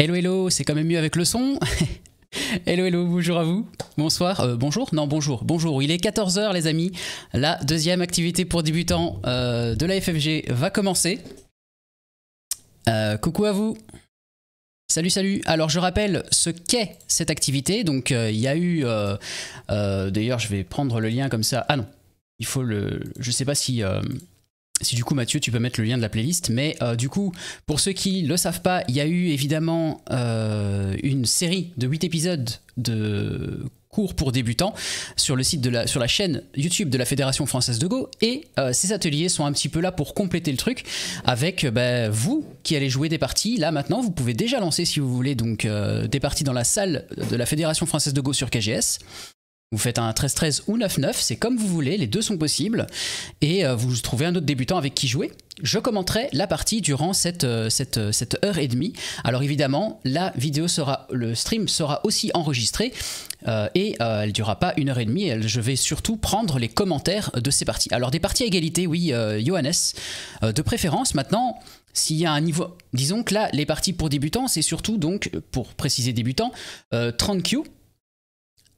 Hello, hello, c'est quand même mieux avec le son Hello, hello, bonjour à vous. Bonsoir, euh, bonjour, non, bonjour, bonjour. Il est 14h, les amis. La deuxième activité pour débutants euh, de la FFG va commencer. Euh, coucou à vous. Salut, salut. Alors, je rappelle ce qu'est cette activité. Donc, il y a eu. D'ailleurs, je vais prendre le lien comme ça. Ah non, il faut le. Je sais pas si si du coup Mathieu tu peux mettre le lien de la playlist mais euh, du coup pour ceux qui le savent pas il y a eu évidemment euh, une série de 8 épisodes de cours pour débutants sur le site de la, sur la chaîne YouTube de la Fédération française de Go et euh, ces ateliers sont un petit peu là pour compléter le truc avec bah, vous qui allez jouer des parties là maintenant vous pouvez déjà lancer si vous voulez donc des parties dans la salle de la Fédération française de Go sur KGS vous faites un 13-13 ou 9-9, c'est comme vous voulez, les deux sont possibles. Et euh, vous trouvez un autre débutant avec qui jouer. Je commenterai la partie durant cette, euh, euh, cette, heure et demie. Alors évidemment, la vidéo sera, le stream sera aussi enregistré et elle elle durera pas une heure et demie. je vais surtout prendre les commentaires de ces parties. Alors des parties à égalité, oui, Johannes, de préférence. Maintenant, s'il y a un niveau, disons que là, les parties pour débutants, c'est surtout donc, pour préciser débutants, 30 Q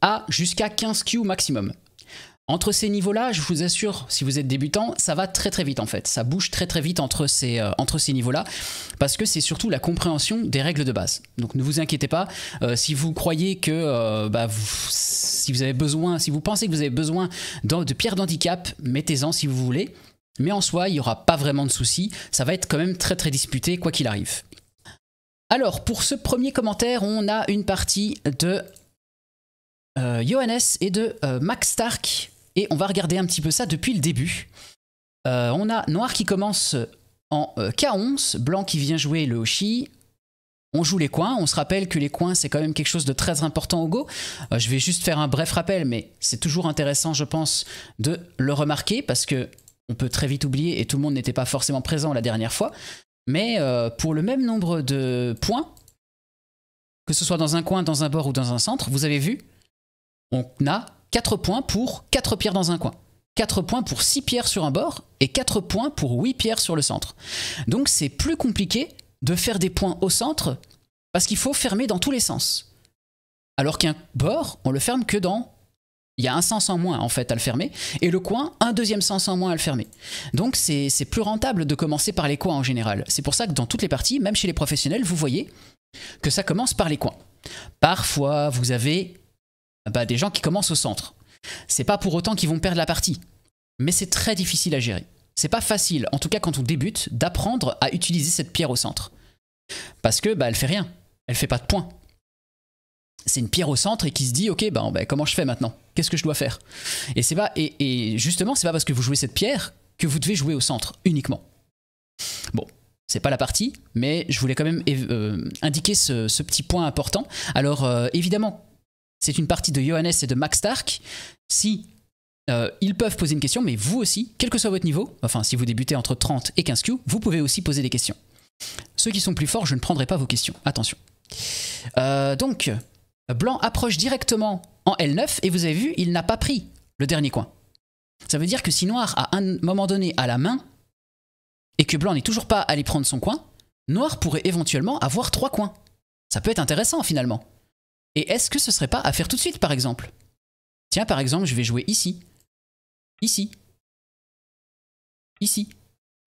à jusqu'à 15 Q maximum. Entre ces niveaux-là, je vous assure, si vous êtes débutant, ça va très très vite en fait. Ça bouge très très vite entre ces, euh, ces niveaux-là, parce que c'est surtout la compréhension des règles de base. Donc ne vous inquiétez pas, euh, si vous croyez que euh, bah, vous, si vous avez besoin, si vous pensez que vous avez besoin de, pierres d'handicap, mettez-en si vous voulez. Mais en soi, il n'y aura pas vraiment de soucis, Ça va être quand même très très disputé, quoi qu'il arrive. Alors, pour ce premier commentaire, on a une partie de euh, Johannes et de euh, Max Stark. Et on va regarder un petit peu ça depuis le début. Euh, on a Noir qui commence en K11, Blanc qui vient jouer le Hoshi. On joue les coins, on se rappelle que les coins c'est quand même quelque chose de très important au Go. je vais juste faire un bref rappel, mais c'est toujours intéressant je pense de le remarquer parce que on peut très vite oublier et tout le monde n'était pas forcément présent la dernière fois. Mais pour le même nombre de points, que ce soit dans un coin, dans un bord ou dans un centre, vous avez vu, on a 4 points pour 4 pierres dans un coin. 4 points pour 6 pierres sur un bord et 4 points pour 8 pierres sur le centre. Donc c'est plus compliqué de faire des points au centre parce qu'il faut fermer dans tous les sens. Alors qu'un bord, on le ferme que dans... Il y a un sens en moins en fait à le fermer et le coin, un deuxième sens en moins à le fermer. Donc c'est plus rentable de commencer par les coins en général. C'est pour ça que dans toutes les parties, même chez les professionnels, vous voyez que ça commence par les coins. Parfois, vous avez bah, des gens qui commencent au centre. C'est pas pour autant qu'ils vont perdre la partie, mais c'est très difficile à gérer. C'est pas facile, en tout cas quand on débute, d'apprendre à utiliser cette pierre au centre. Parce que bah, elle fait rien, elle fait pas de points. C'est une pierre au centre et qui se dit ok bah, bah comment je fais maintenant Qu'est-ce que je dois faire Et c'est pas et, justement c'est pas parce que vous jouez cette pierre que vous devez jouer au centre uniquement. Bon, c'est pas la partie, mais je voulais quand même euh, indiquer ce, petit point important. Alors euh, évidemment, c'est une partie de Johannes et de Max Stark. Si euh, ils peuvent poser une question, mais vous aussi, quel que soit votre niveau, enfin si vous débutez entre 30 et 15 Q, vous pouvez aussi poser des questions. Ceux qui sont plus forts, je ne prendrai pas vos questions, attention. Euh, donc, Blanc approche directement en L9 et vous avez vu, il n'a pas pris le dernier coin. Ça veut dire que si Noir à un moment donné à la main et que Blanc n'est toujours pas allé prendre son coin, Noir pourrait éventuellement avoir trois coins. Ça peut être intéressant finalement. Et est-ce que ce serait pas à faire tout de suite, par exemple Tiens, par exemple, je vais jouer ici. Ici. Ici.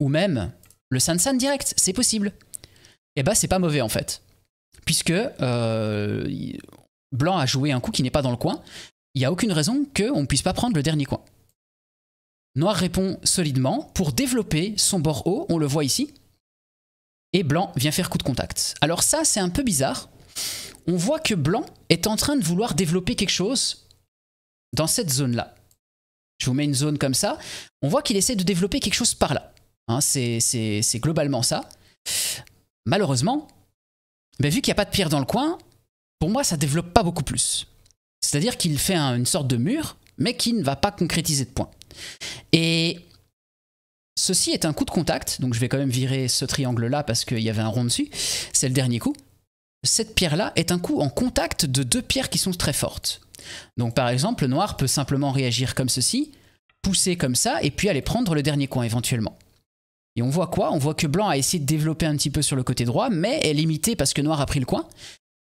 Ou même le Sansan direct, c'est possible. Et eh bah, ben, c'est pas mauvais, en fait. Puisque euh, Blanc a joué un coup qui n'est pas dans le coin, il n'y a aucune raison qu'on ne puisse pas prendre le dernier coin. Noir répond solidement pour développer son bord haut, on le voit ici. Et blanc vient faire coup de contact. Alors ça, c'est un peu bizarre, on voit que Blanc est en train de vouloir développer quelque chose dans cette zone-là. Je vous mets une zone comme ça. On voit qu'il essaie de développer quelque chose par là. Hein, c'est globalement ça. Malheureusement, ben, vu qu'il n'y a pas de pierre dans le coin, pour moi, ça ne développe pas beaucoup plus. C'est-à-dire qu'il fait une sorte de mur, mais qui ne va pas concrétiser de point. Et ceci est un coup de contact, donc je vais quand même virer ce triangle-là parce qu'il y avait un rond dessus. C'est le dernier coup cette pierre-là est un coup en contact de deux pierres qui sont très fortes. Donc par exemple, noir peut simplement réagir comme ceci, pousser comme ça, et puis aller prendre le dernier coin éventuellement. Et on voit quoi On voit que blanc a essayé de développer un petit peu sur le côté droit, mais est limité parce que noir a pris le coin.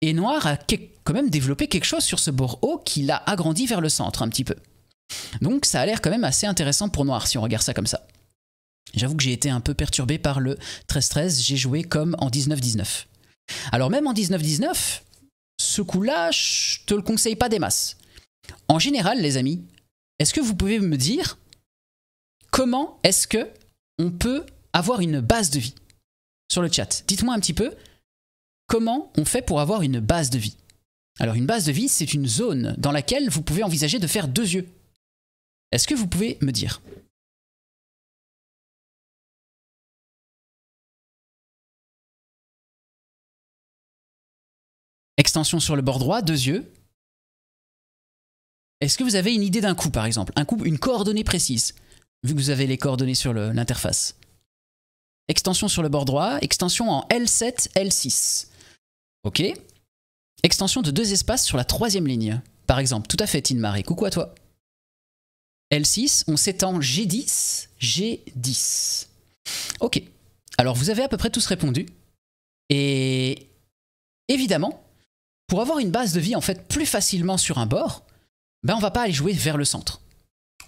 Et noir a quand même développé quelque chose sur ce bord haut qui l'a agrandi vers le centre un petit peu. Donc ça a l'air quand même assez intéressant pour noir si on regarde ça comme ça. J'avoue que j'ai été un peu perturbé par le 13-13, j'ai joué comme en 19-19. Alors même en 1919, ce coup-là, je te le conseille pas des masses. En général, les amis, est-ce que vous pouvez me dire comment est-ce que on peut avoir une base de vie sur le chat Dites-moi un petit peu comment on fait pour avoir une base de vie. Alors une base de vie, c'est une zone dans laquelle vous pouvez envisager de faire deux yeux. Est-ce que vous pouvez me dire Extension sur le bord droit, deux yeux. Est-ce que vous avez une idée d'un coup, par exemple Un coup, une coordonnée précise, vu que vous avez les coordonnées sur l'interface. Extension sur le bord droit, extension en L7, L6. Ok. Extension de deux espaces sur la troisième ligne. Par exemple, tout à fait, Marie. Coucou à toi. L6, on s'étend G10, G10. Ok. Alors, vous avez à peu près tous répondu. Et évidemment, pour avoir une base de vie en fait plus facilement sur un bord, ben on va pas aller jouer vers le centre.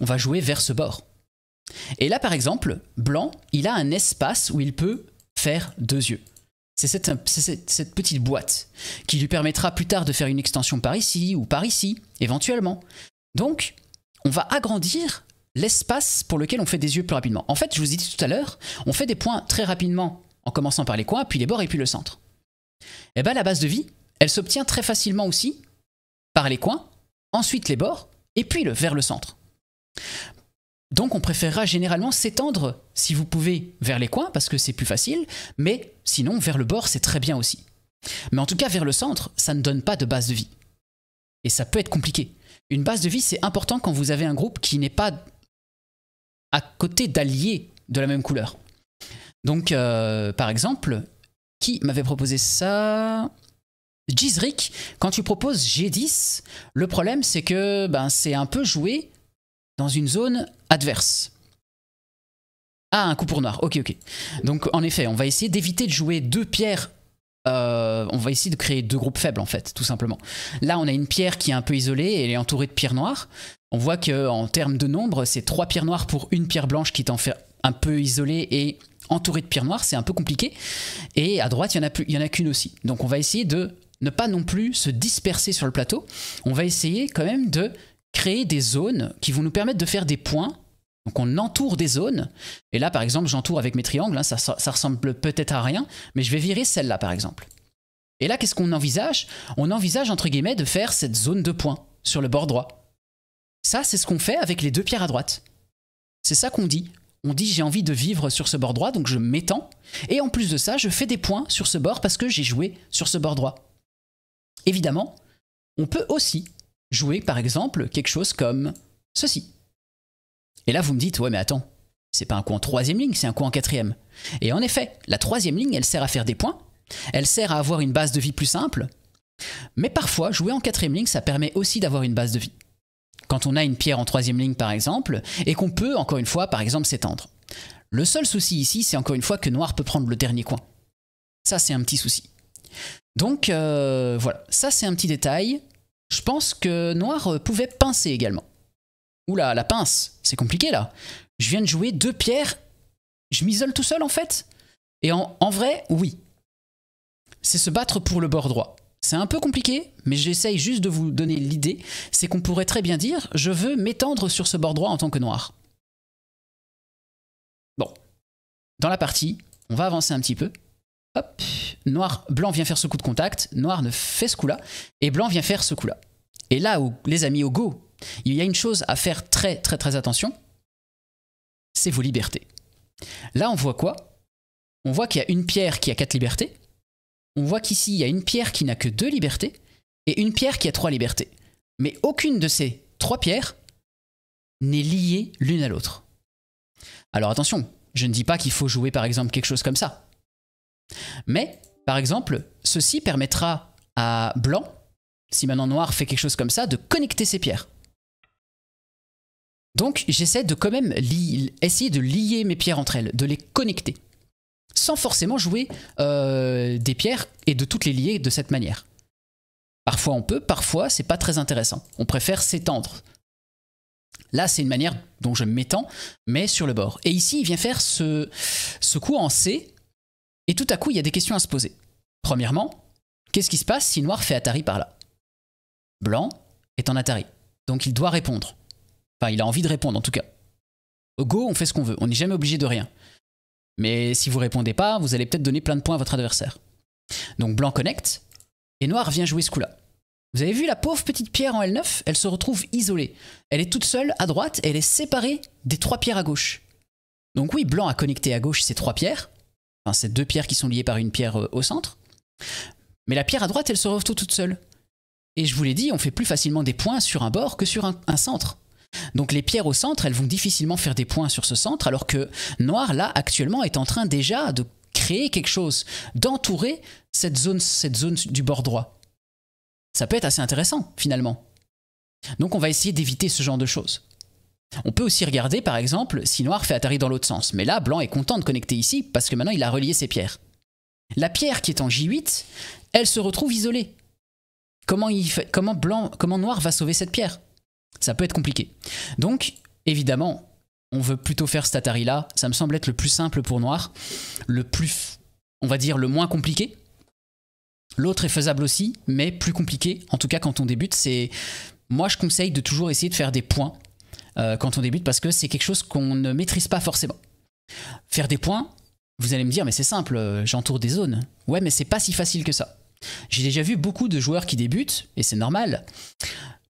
On va jouer vers ce bord. Et là par exemple, blanc, il a un espace où il peut faire deux yeux. C'est cette, cette, petite boîte qui lui permettra plus tard de faire une extension par ici ou par ici, éventuellement. Donc, on va agrandir l'espace pour lequel on fait des yeux plus rapidement. En fait, je vous ai dit tout à l'heure, on fait des points très rapidement en commençant par les coins, puis les bords et puis le centre. Et eh bien, la base de vie, elle s'obtient très facilement aussi par les coins, ensuite les bords, et puis vers le centre. Donc on préférera généralement s'étendre, si vous pouvez, vers les coins, parce que c'est plus facile, mais sinon vers le bord, c'est très bien aussi. Mais en tout cas, vers le centre, ça ne donne pas de base de vie. Et ça peut être compliqué. Une base de vie, c'est important quand vous avez un groupe qui n'est pas à côté d'alliés de la même couleur. Donc, euh, par exemple, qui m'avait proposé ça Gisric, quand tu proposes G10, le problème c'est que ben, c'est un peu joué dans une zone adverse. Ah, un coup pour noir, ok, ok. Donc en effet, on va essayer d'éviter de jouer deux pierres euh, on va essayer de créer deux groupes faibles en fait, tout simplement. Là, on a une pierre qui est un peu isolée et elle est entourée de pierres noires. On voit que en termes de nombre, c'est trois pierres noires pour une pierre blanche qui est en fait un peu isolée et entourée de pierres noires. C'est un peu compliqué. Et à droite, il y en a plus, il y en a qu'une aussi. Donc, on va essayer de ne pas non plus se disperser sur le plateau. On va essayer quand même de créer des zones qui vont nous permettre de faire des points. Donc on entoure des zones. Et là, par exemple, j'entoure avec mes triangles. Hein, ça ressemble peut-être à rien, mais je vais virer celle-là, par exemple. Et là, qu'est-ce qu'on envisage On envisage, entre guillemets, de faire cette zone de points sur le bord droit. Ça, c'est ce qu'on fait avec les deux pierres à droite. C'est ça qu'on dit. On dit j'ai envie de vivre sur ce bord droit, donc je m'étends. Et en plus de ça, je fais des points sur ce bord parce que j'ai joué sur ce bord droit. Évidemment, on peut aussi jouer par exemple quelque chose comme ceci. Et là, vous me dites, ouais, mais attends, c'est pas un coup en troisième ligne, c'est un coup en quatrième. Et en effet, la troisième ligne, elle sert à faire des points, elle sert à avoir une base de vie plus simple, mais parfois, jouer en quatrième ligne, ça permet aussi d'avoir une base de vie. Quand on a une pierre en troisième ligne, par exemple, et qu'on peut, encore une fois, par exemple, s'étendre. Le seul souci ici, c'est encore une fois que noir peut prendre le dernier coin. Ça, c'est un petit souci. Donc euh, voilà, ça c'est un petit détail. Je pense que Noir euh, pouvait pincer également. Oula, la pince, c'est compliqué là. Je viens de jouer deux pierres, je m'isole tout seul en fait Et en vrai, oui. C'est se battre pour le bord droit. C'est un peu compliqué, mais j'essaye juste de vous donner l'idée, c'est qu'on pourrait très bien dire « je veux m'étendre sur ce bord droit en tant que noir ». Bon. Dans la partie, on va avancer un petit peu. Hop noir, blanc vient faire ce coup de contact, noir ne fait ce coup-là, et blanc vient faire ce coup-là. Et là, les amis, au go, il y a une chose à faire très très très attention, c'est vos libertés. Là, on voit quoi On voit qu'il y a une pierre qui a quatre libertés, on voit qu'ici, il y a une pierre qui n'a que deux libertés, et une pierre qui a trois libertés. Mais aucune de ces trois pierres n'est liée l'une à l'autre. Alors attention, je ne dis pas qu'il faut jouer par exemple quelque chose comme ça. Mais par exemple, ceci permettra à blanc, si maintenant noir fait quelque chose comme ça, de connecter ses pierres. Donc j'essaie de quand même essayer de lier mes pierres entre elles, de les connecter, sans forcément jouer euh, des pierres et de toutes les lier de cette manière. Parfois on peut, parfois c'est pas très intéressant. On préfère s'étendre. Là c'est une manière dont je m'étends, mais sur le bord. Et ici il vient faire ce coup en C et tout à coup, il y a des questions à se poser. Premièrement, qu'est-ce qui se passe si Noir fait Atari par là Blanc est en Atari, donc il doit répondre. Enfin, il a envie de répondre en tout cas. Au Go, on fait ce qu'on veut, on n'est jamais obligé de rien. Mais si vous répondez pas, vous allez peut-être donner plein de points à votre adversaire. Donc Blanc connecte, et Noir vient jouer ce coup-là. Vous avez vu la pauvre petite pierre en L9 Elle se retrouve isolée. Elle est toute seule à droite elle est séparée des trois pierres à gauche. Donc oui, Blanc a connecté à gauche ces trois pierres, Enfin, c'est deux pierres qui sont liées par une pierre euh, au centre. Mais la pierre à droite, elle se retrouve toute seule. Et je vous l'ai dit, on fait plus facilement des points sur un bord que sur un, centre. Donc les pierres au centre, elles vont difficilement faire des points sur ce centre, alors que Noir, là, actuellement, est en train déjà de créer quelque chose, d'entourer cette zone, cette zone du bord droit. Ça peut être assez intéressant, finalement. Donc on va essayer d'éviter ce genre de choses. On peut aussi regarder par exemple si noir fait atari dans l'autre sens, mais là blanc est content de connecter ici parce que maintenant il a relié ses pierres. La pierre qui est en J8, elle se retrouve isolée. Comment, comment, blanc, comment noir va sauver cette pierre Ça peut être compliqué. Donc évidemment, on veut plutôt faire cet atari là, ça me semble être le plus simple pour noir, le plus, on va dire, le moins compliqué. L'autre est faisable aussi, mais plus compliqué, en tout cas quand on débute, c'est... Moi je conseille de toujours essayer de faire des points euh, quand on débute parce que c'est quelque chose qu'on ne maîtrise pas forcément. Faire des points, vous allez me dire, mais c'est simple, euh, j'entoure des zones. Ouais, mais c'est pas si facile que ça. J'ai déjà vu beaucoup de joueurs qui débutent, et c'est normal,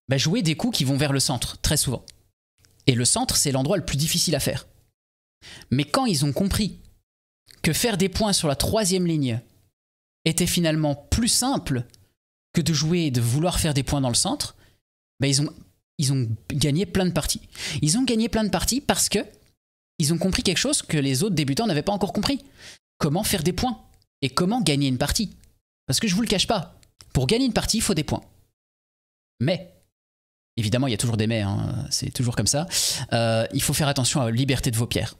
bah, jouer des coups qui vont vers le centre, très souvent. Et le centre, c'est l'endroit le plus difficile à faire. Mais quand ils ont compris que faire des points sur la troisième ligne était finalement plus simple que de jouer et de vouloir faire des points dans le centre, bah, ils ont ils ont gagné plein de parties. Ils ont gagné plein de parties parce que ils ont compris quelque chose que les autres débutants n'avaient pas encore compris. Comment faire des points et comment gagner une partie. Parce que je vous le cache pas, pour gagner une partie, il faut des points. Mais, évidemment, il y a toujours des mais, hein, c'est toujours comme ça, euh, il faut faire attention à la liberté de vos pierres.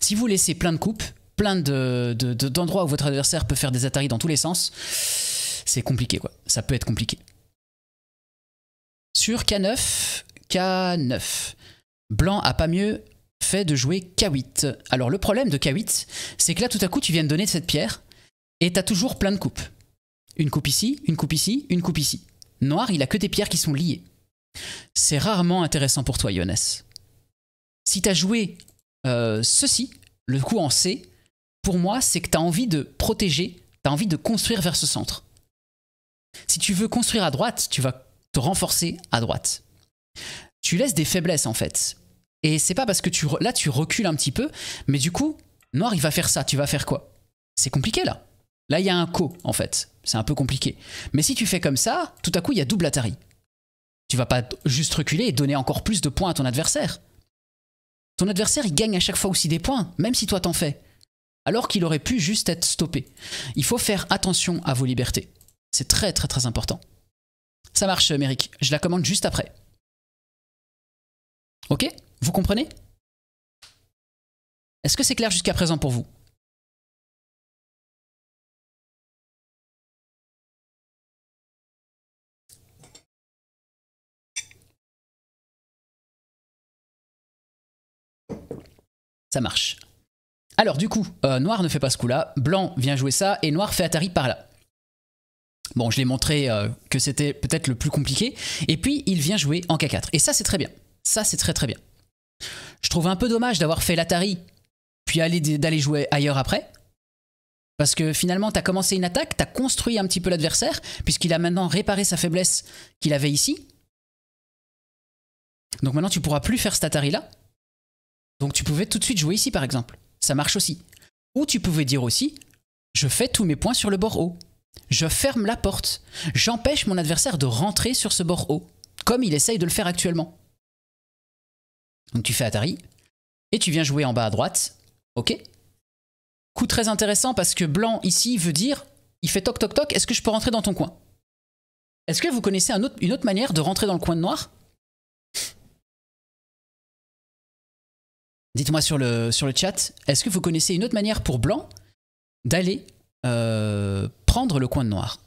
Si vous laissez plein de coupes, plein d'endroits de, où votre adversaire peut faire des ataris dans tous les sens, c'est compliqué quoi, ça peut être compliqué. Sur K9, K9. Blanc a pas mieux fait de jouer K8. Alors le problème de K8, c'est que là tout à coup tu viens de donner cette pierre et t'as toujours plein de coupes. Une coupe ici, une coupe ici, une coupe ici. Noir, il a que des pierres qui sont liées. C'est rarement intéressant pour toi, Yones. Si t'as joué euh, ceci, le coup en C, pour moi, c'est que t'as envie de protéger, t'as envie de construire vers ce centre. Si tu veux construire à droite, tu vas te renforcer à droite. Tu laisses des faiblesses en fait. Et c'est pas parce que tu là tu recules un petit peu, mais du coup, noir il va faire ça, tu vas faire quoi C'est compliqué là. Là il y a un co en fait, c'est un peu compliqué. Mais si tu fais comme ça, tout à coup il y a double Atari. Tu vas pas juste reculer et donner encore plus de points à ton adversaire. Ton adversaire il gagne à chaque fois aussi des points, même si toi t'en fais. Alors qu'il aurait pu juste être stoppé. Il faut faire attention à vos libertés. C'est très très très important. Ça marche, Merrick. Je la commande juste après. Ok Vous comprenez Est-ce que c'est clair jusqu'à présent pour vous Ça marche. Alors du coup, euh, noir ne fait pas ce coup-là, blanc vient jouer ça, et noir fait Atari par là. Bon, je l'ai montré euh, que c'était peut-être le plus compliqué. Et puis, il vient jouer en K4. Et ça, c'est très bien. Ça, c'est très très bien. Je trouve un peu dommage d'avoir fait l'Atari, puis d'aller jouer ailleurs après. Parce que finalement, tu as commencé une attaque, tu as construit un petit peu l'adversaire, puisqu'il a maintenant réparé sa faiblesse qu'il avait ici. Donc maintenant, tu pourras plus faire cet Atari-là. Donc tu pouvais tout de suite jouer ici, par exemple. Ça marche aussi. Ou tu pouvais dire aussi, je fais tous mes points sur le bord haut. Je ferme la porte. J'empêche mon adversaire de rentrer sur ce bord haut, comme il essaye de le faire actuellement. Donc tu fais Atari, et tu viens jouer en bas à droite. Ok Coup très intéressant parce que blanc ici veut dire, il fait toc toc toc, est-ce que je peux rentrer dans ton coin Est-ce que vous connaissez une autre manière de rentrer dans le coin de noir Dites-moi sur le, chat, est-ce que vous connaissez une autre manière pour blanc d'aller euh, prendre le coin de noir.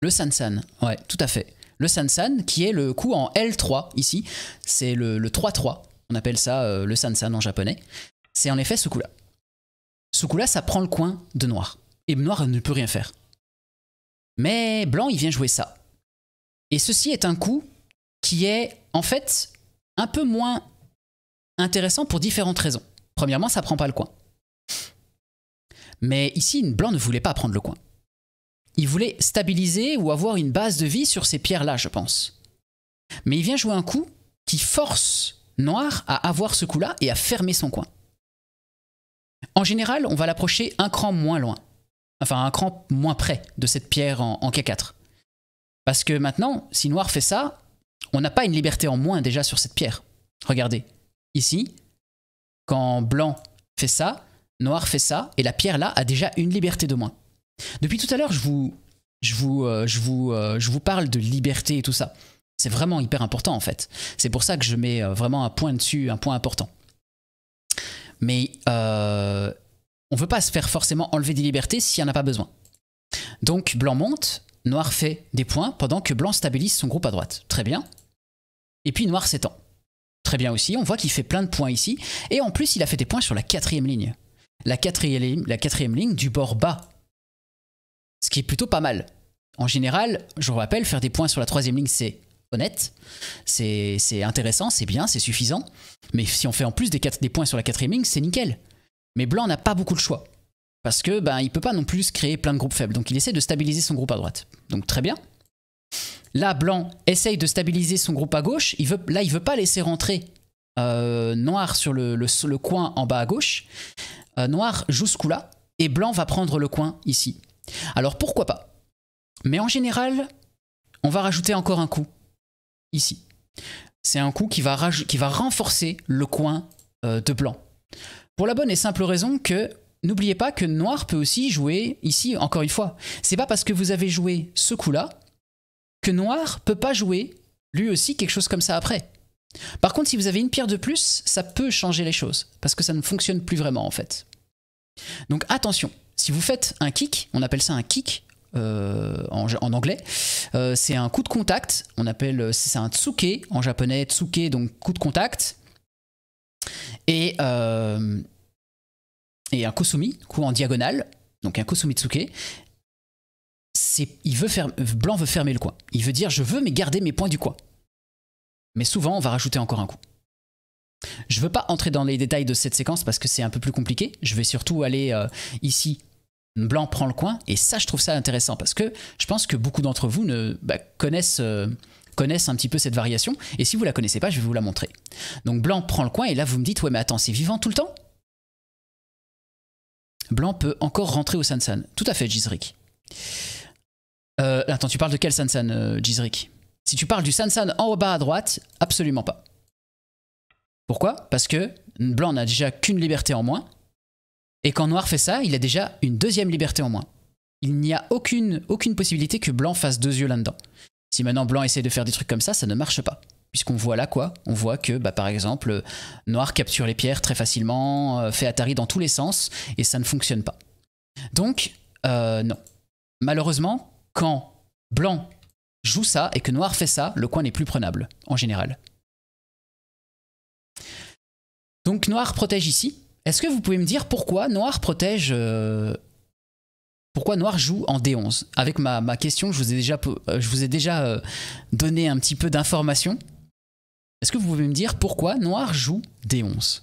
Le Sansan, ouais, tout à fait. Le Sansan, qui est le coup en L3 ici, c'est le 3-3, on appelle ça le euh, le Sansan en japonais. C'est en effet ce coup-là. Ce coup-là, ça prend le coin de noir. Et noir ne peut rien faire. Mais blanc, il vient jouer ça. Et ceci est un coup qui est en fait un peu moins intéressant pour différentes raisons. Premièrement, ça prend pas le coin. Mais ici, blanc ne voulait pas prendre le coin il voulait stabiliser ou avoir une base de vie sur ces pierres-là, je pense. Mais il vient jouer un coup qui force Noir à avoir ce coup-là et à fermer son coin. En général, on va l'approcher un cran moins loin, enfin un cran moins près de cette pierre en, K4. Parce que maintenant, si Noir fait ça, on n'a pas une liberté en moins déjà sur cette pierre. Regardez, ici, quand Blanc fait ça, Noir fait ça, et la pierre là a déjà une liberté de moins. Depuis tout à l'heure, euh, euh, je vous, parle de liberté et tout ça. C'est vraiment hyper important en fait. C'est pour ça que je mets euh, vraiment un point dessus, un point important. Mais on ne veut pas se faire forcément enlever des libertés s'il n'y en a pas besoin. Donc blanc monte, noir fait des points pendant que blanc stabilise son groupe à droite. Très bien. Et puis noir s'étend. Très bien aussi, on voit qu'il fait plein de points ici. Et en plus, il a fait des points sur la quatrième ligne. la quatrième ligne du bord bas ce qui est plutôt pas mal. En général, je vous rappelle, faire des points sur la troisième ligne, c'est honnête, c'est intéressant, c'est bien, c'est suffisant. Mais si on fait en plus des, points sur la quatrième ligne, c'est nickel. Mais Blanc n'a pas beaucoup de choix. Parce que ben, il peut pas non plus créer plein de groupes faibles. Donc il essaie de stabiliser son groupe à droite. Donc très bien. Là, Blanc essaye de stabiliser son groupe à gauche. Il veut, là, il veut pas laisser rentrer euh, Noir sur le, coin en bas à gauche. Euh, noir joue ce coup-là. Et Blanc va prendre le coin ici. Alors pourquoi pas Mais en général, on va rajouter encore un coup ici. C'est un coup qui va, qui va, renforcer le coin euh, de blanc. Pour la bonne et simple raison que n'oubliez pas que noir peut aussi jouer ici, encore une fois. C'est pas parce que vous avez joué ce coup-là que noir peut pas jouer lui aussi quelque chose comme ça après. Par contre, si vous avez une pierre de plus, ça peut changer les choses, parce que ça ne fonctionne plus vraiment en fait. Donc attention, si vous faites un kick, on appelle ça un kick euh, en, anglais. Euh, c'est un coup de contact, on appelle euh, c'est un tsuke en japonais, tsuke donc coup de contact. Et, et un kosumi, coup en diagonale, donc un kosumi tsuke. Il veut blanc veut fermer le coin. Il veut dire je veux mais garder mes points du coin. Mais souvent on va rajouter encore un coup. Je ne veux pas entrer dans les détails de cette séquence parce que c'est un peu plus compliqué. Je vais surtout aller euh, ici blanc prend le coin. Et ça, je trouve ça intéressant parce que je pense que beaucoup d'entre vous ne, bah, euh, connaissent, un petit peu cette variation. Et si vous ne la connaissez pas, je vais vous la montrer. Donc blanc prend le coin et là, vous me dites, ouais, mais attends, c'est vivant tout le temps Blanc peut encore rentrer au Sansan. Tout à fait, Jizrik. Euh, attends, tu parles de quel Sansan, Jizrik Si tu parles du Sansan en bas à droite, absolument pas. Pourquoi Parce que blanc n'a déjà qu'une liberté en moins, et quand noir fait ça, il a déjà une deuxième liberté en moins. Il n'y a aucune, aucune possibilité que blanc fasse deux yeux là-dedans. Si maintenant blanc essaie de faire des trucs comme ça, ça ne marche pas. Puisqu'on voit là quoi On voit que, bah, par exemple, noir capture les pierres très facilement, euh, fait Atari dans tous les sens, et ça ne fonctionne pas. Donc, euh, non. Malheureusement, quand blanc joue ça et que noir fait ça, le coin n'est plus prenable, en général. Donc Noir protège ici. Est-ce que vous pouvez me dire pourquoi Noir protège... Euh, pourquoi Noir joue en D11 Avec ma, question, je vous ai déjà, euh, je vous ai déjà euh, donné un petit peu d'informations. Est-ce que vous pouvez me dire pourquoi Noir joue D11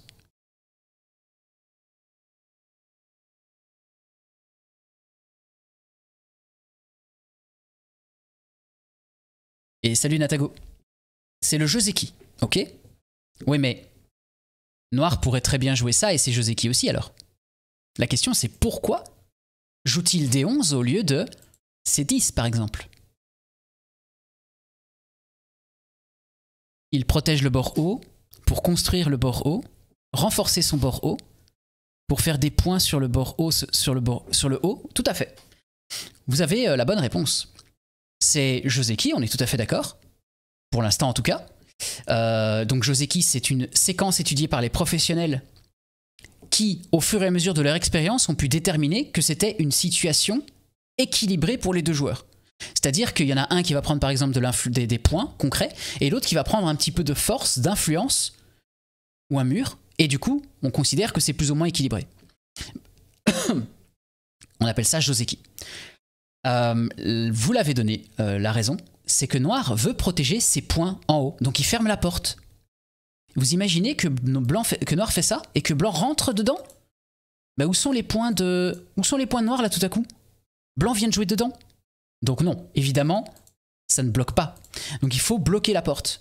Et salut Natago. C'est le jeu Zeki, ok Oui mais Noir pourrait très bien jouer ça et c'est José aussi alors. La question c'est pourquoi joue-t-il des 11 au lieu de C10 par exemple Il protège le bord haut pour construire le bord haut, renforcer son bord haut, pour faire des points sur le bord haut, sur le, sur le haut. Tout à fait. Vous avez euh, la bonne réponse. C'est Joseki, on est tout à fait d'accord. Pour l'instant en tout cas. Euh, donc Joseki, c'est une séquence étudiée par les professionnels qui, au fur et à mesure de leur expérience, ont pu déterminer que c'était une situation équilibrée pour les deux joueurs. C'est-à-dire qu'il y en a un qui va prendre par exemple des, points concrets et l'autre qui va prendre un petit peu de force, d'influence ou un mur. Et du coup, on considère que c'est plus ou moins équilibré. on appelle ça Joseki. Euh, vous l'avez donné, euh, la raison c'est que noir veut protéger ses points en haut. Donc il ferme la porte. Vous imaginez que, noir fait ça et que blanc rentre dedans bah, où sont les points de où sont les points noirs là tout à coup Blanc vient de jouer dedans. Donc non, évidemment, ça ne bloque pas. Donc il faut bloquer la porte.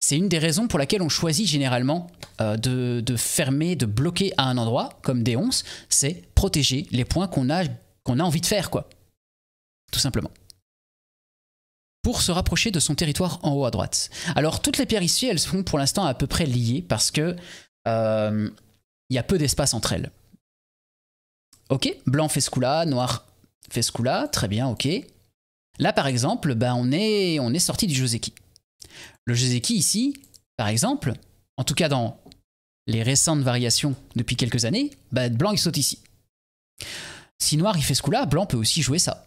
C'est une des raisons pour laquelle on choisit généralement euh, de, fermer, de bloquer à un endroit, comme des 11 c'est protéger les points qu'on a, qu'on a envie de faire, quoi. Tout simplement pour se rapprocher de son territoire en haut à droite. Alors toutes les pierres ici, elles sont pour l'instant à peu près liées parce que euh, il y a peu d'espace entre elles. Ok, blanc fait ce coup-là, noir fait ce coup-là, très bien, ok. Là par exemple, ben, on est, on est sorti du Joseki. Le Joseki ici, par exemple, en tout cas dans les récentes variations depuis quelques années, ben, blanc il saute ici. Si noir il fait ce coup-là, blanc peut aussi jouer ça.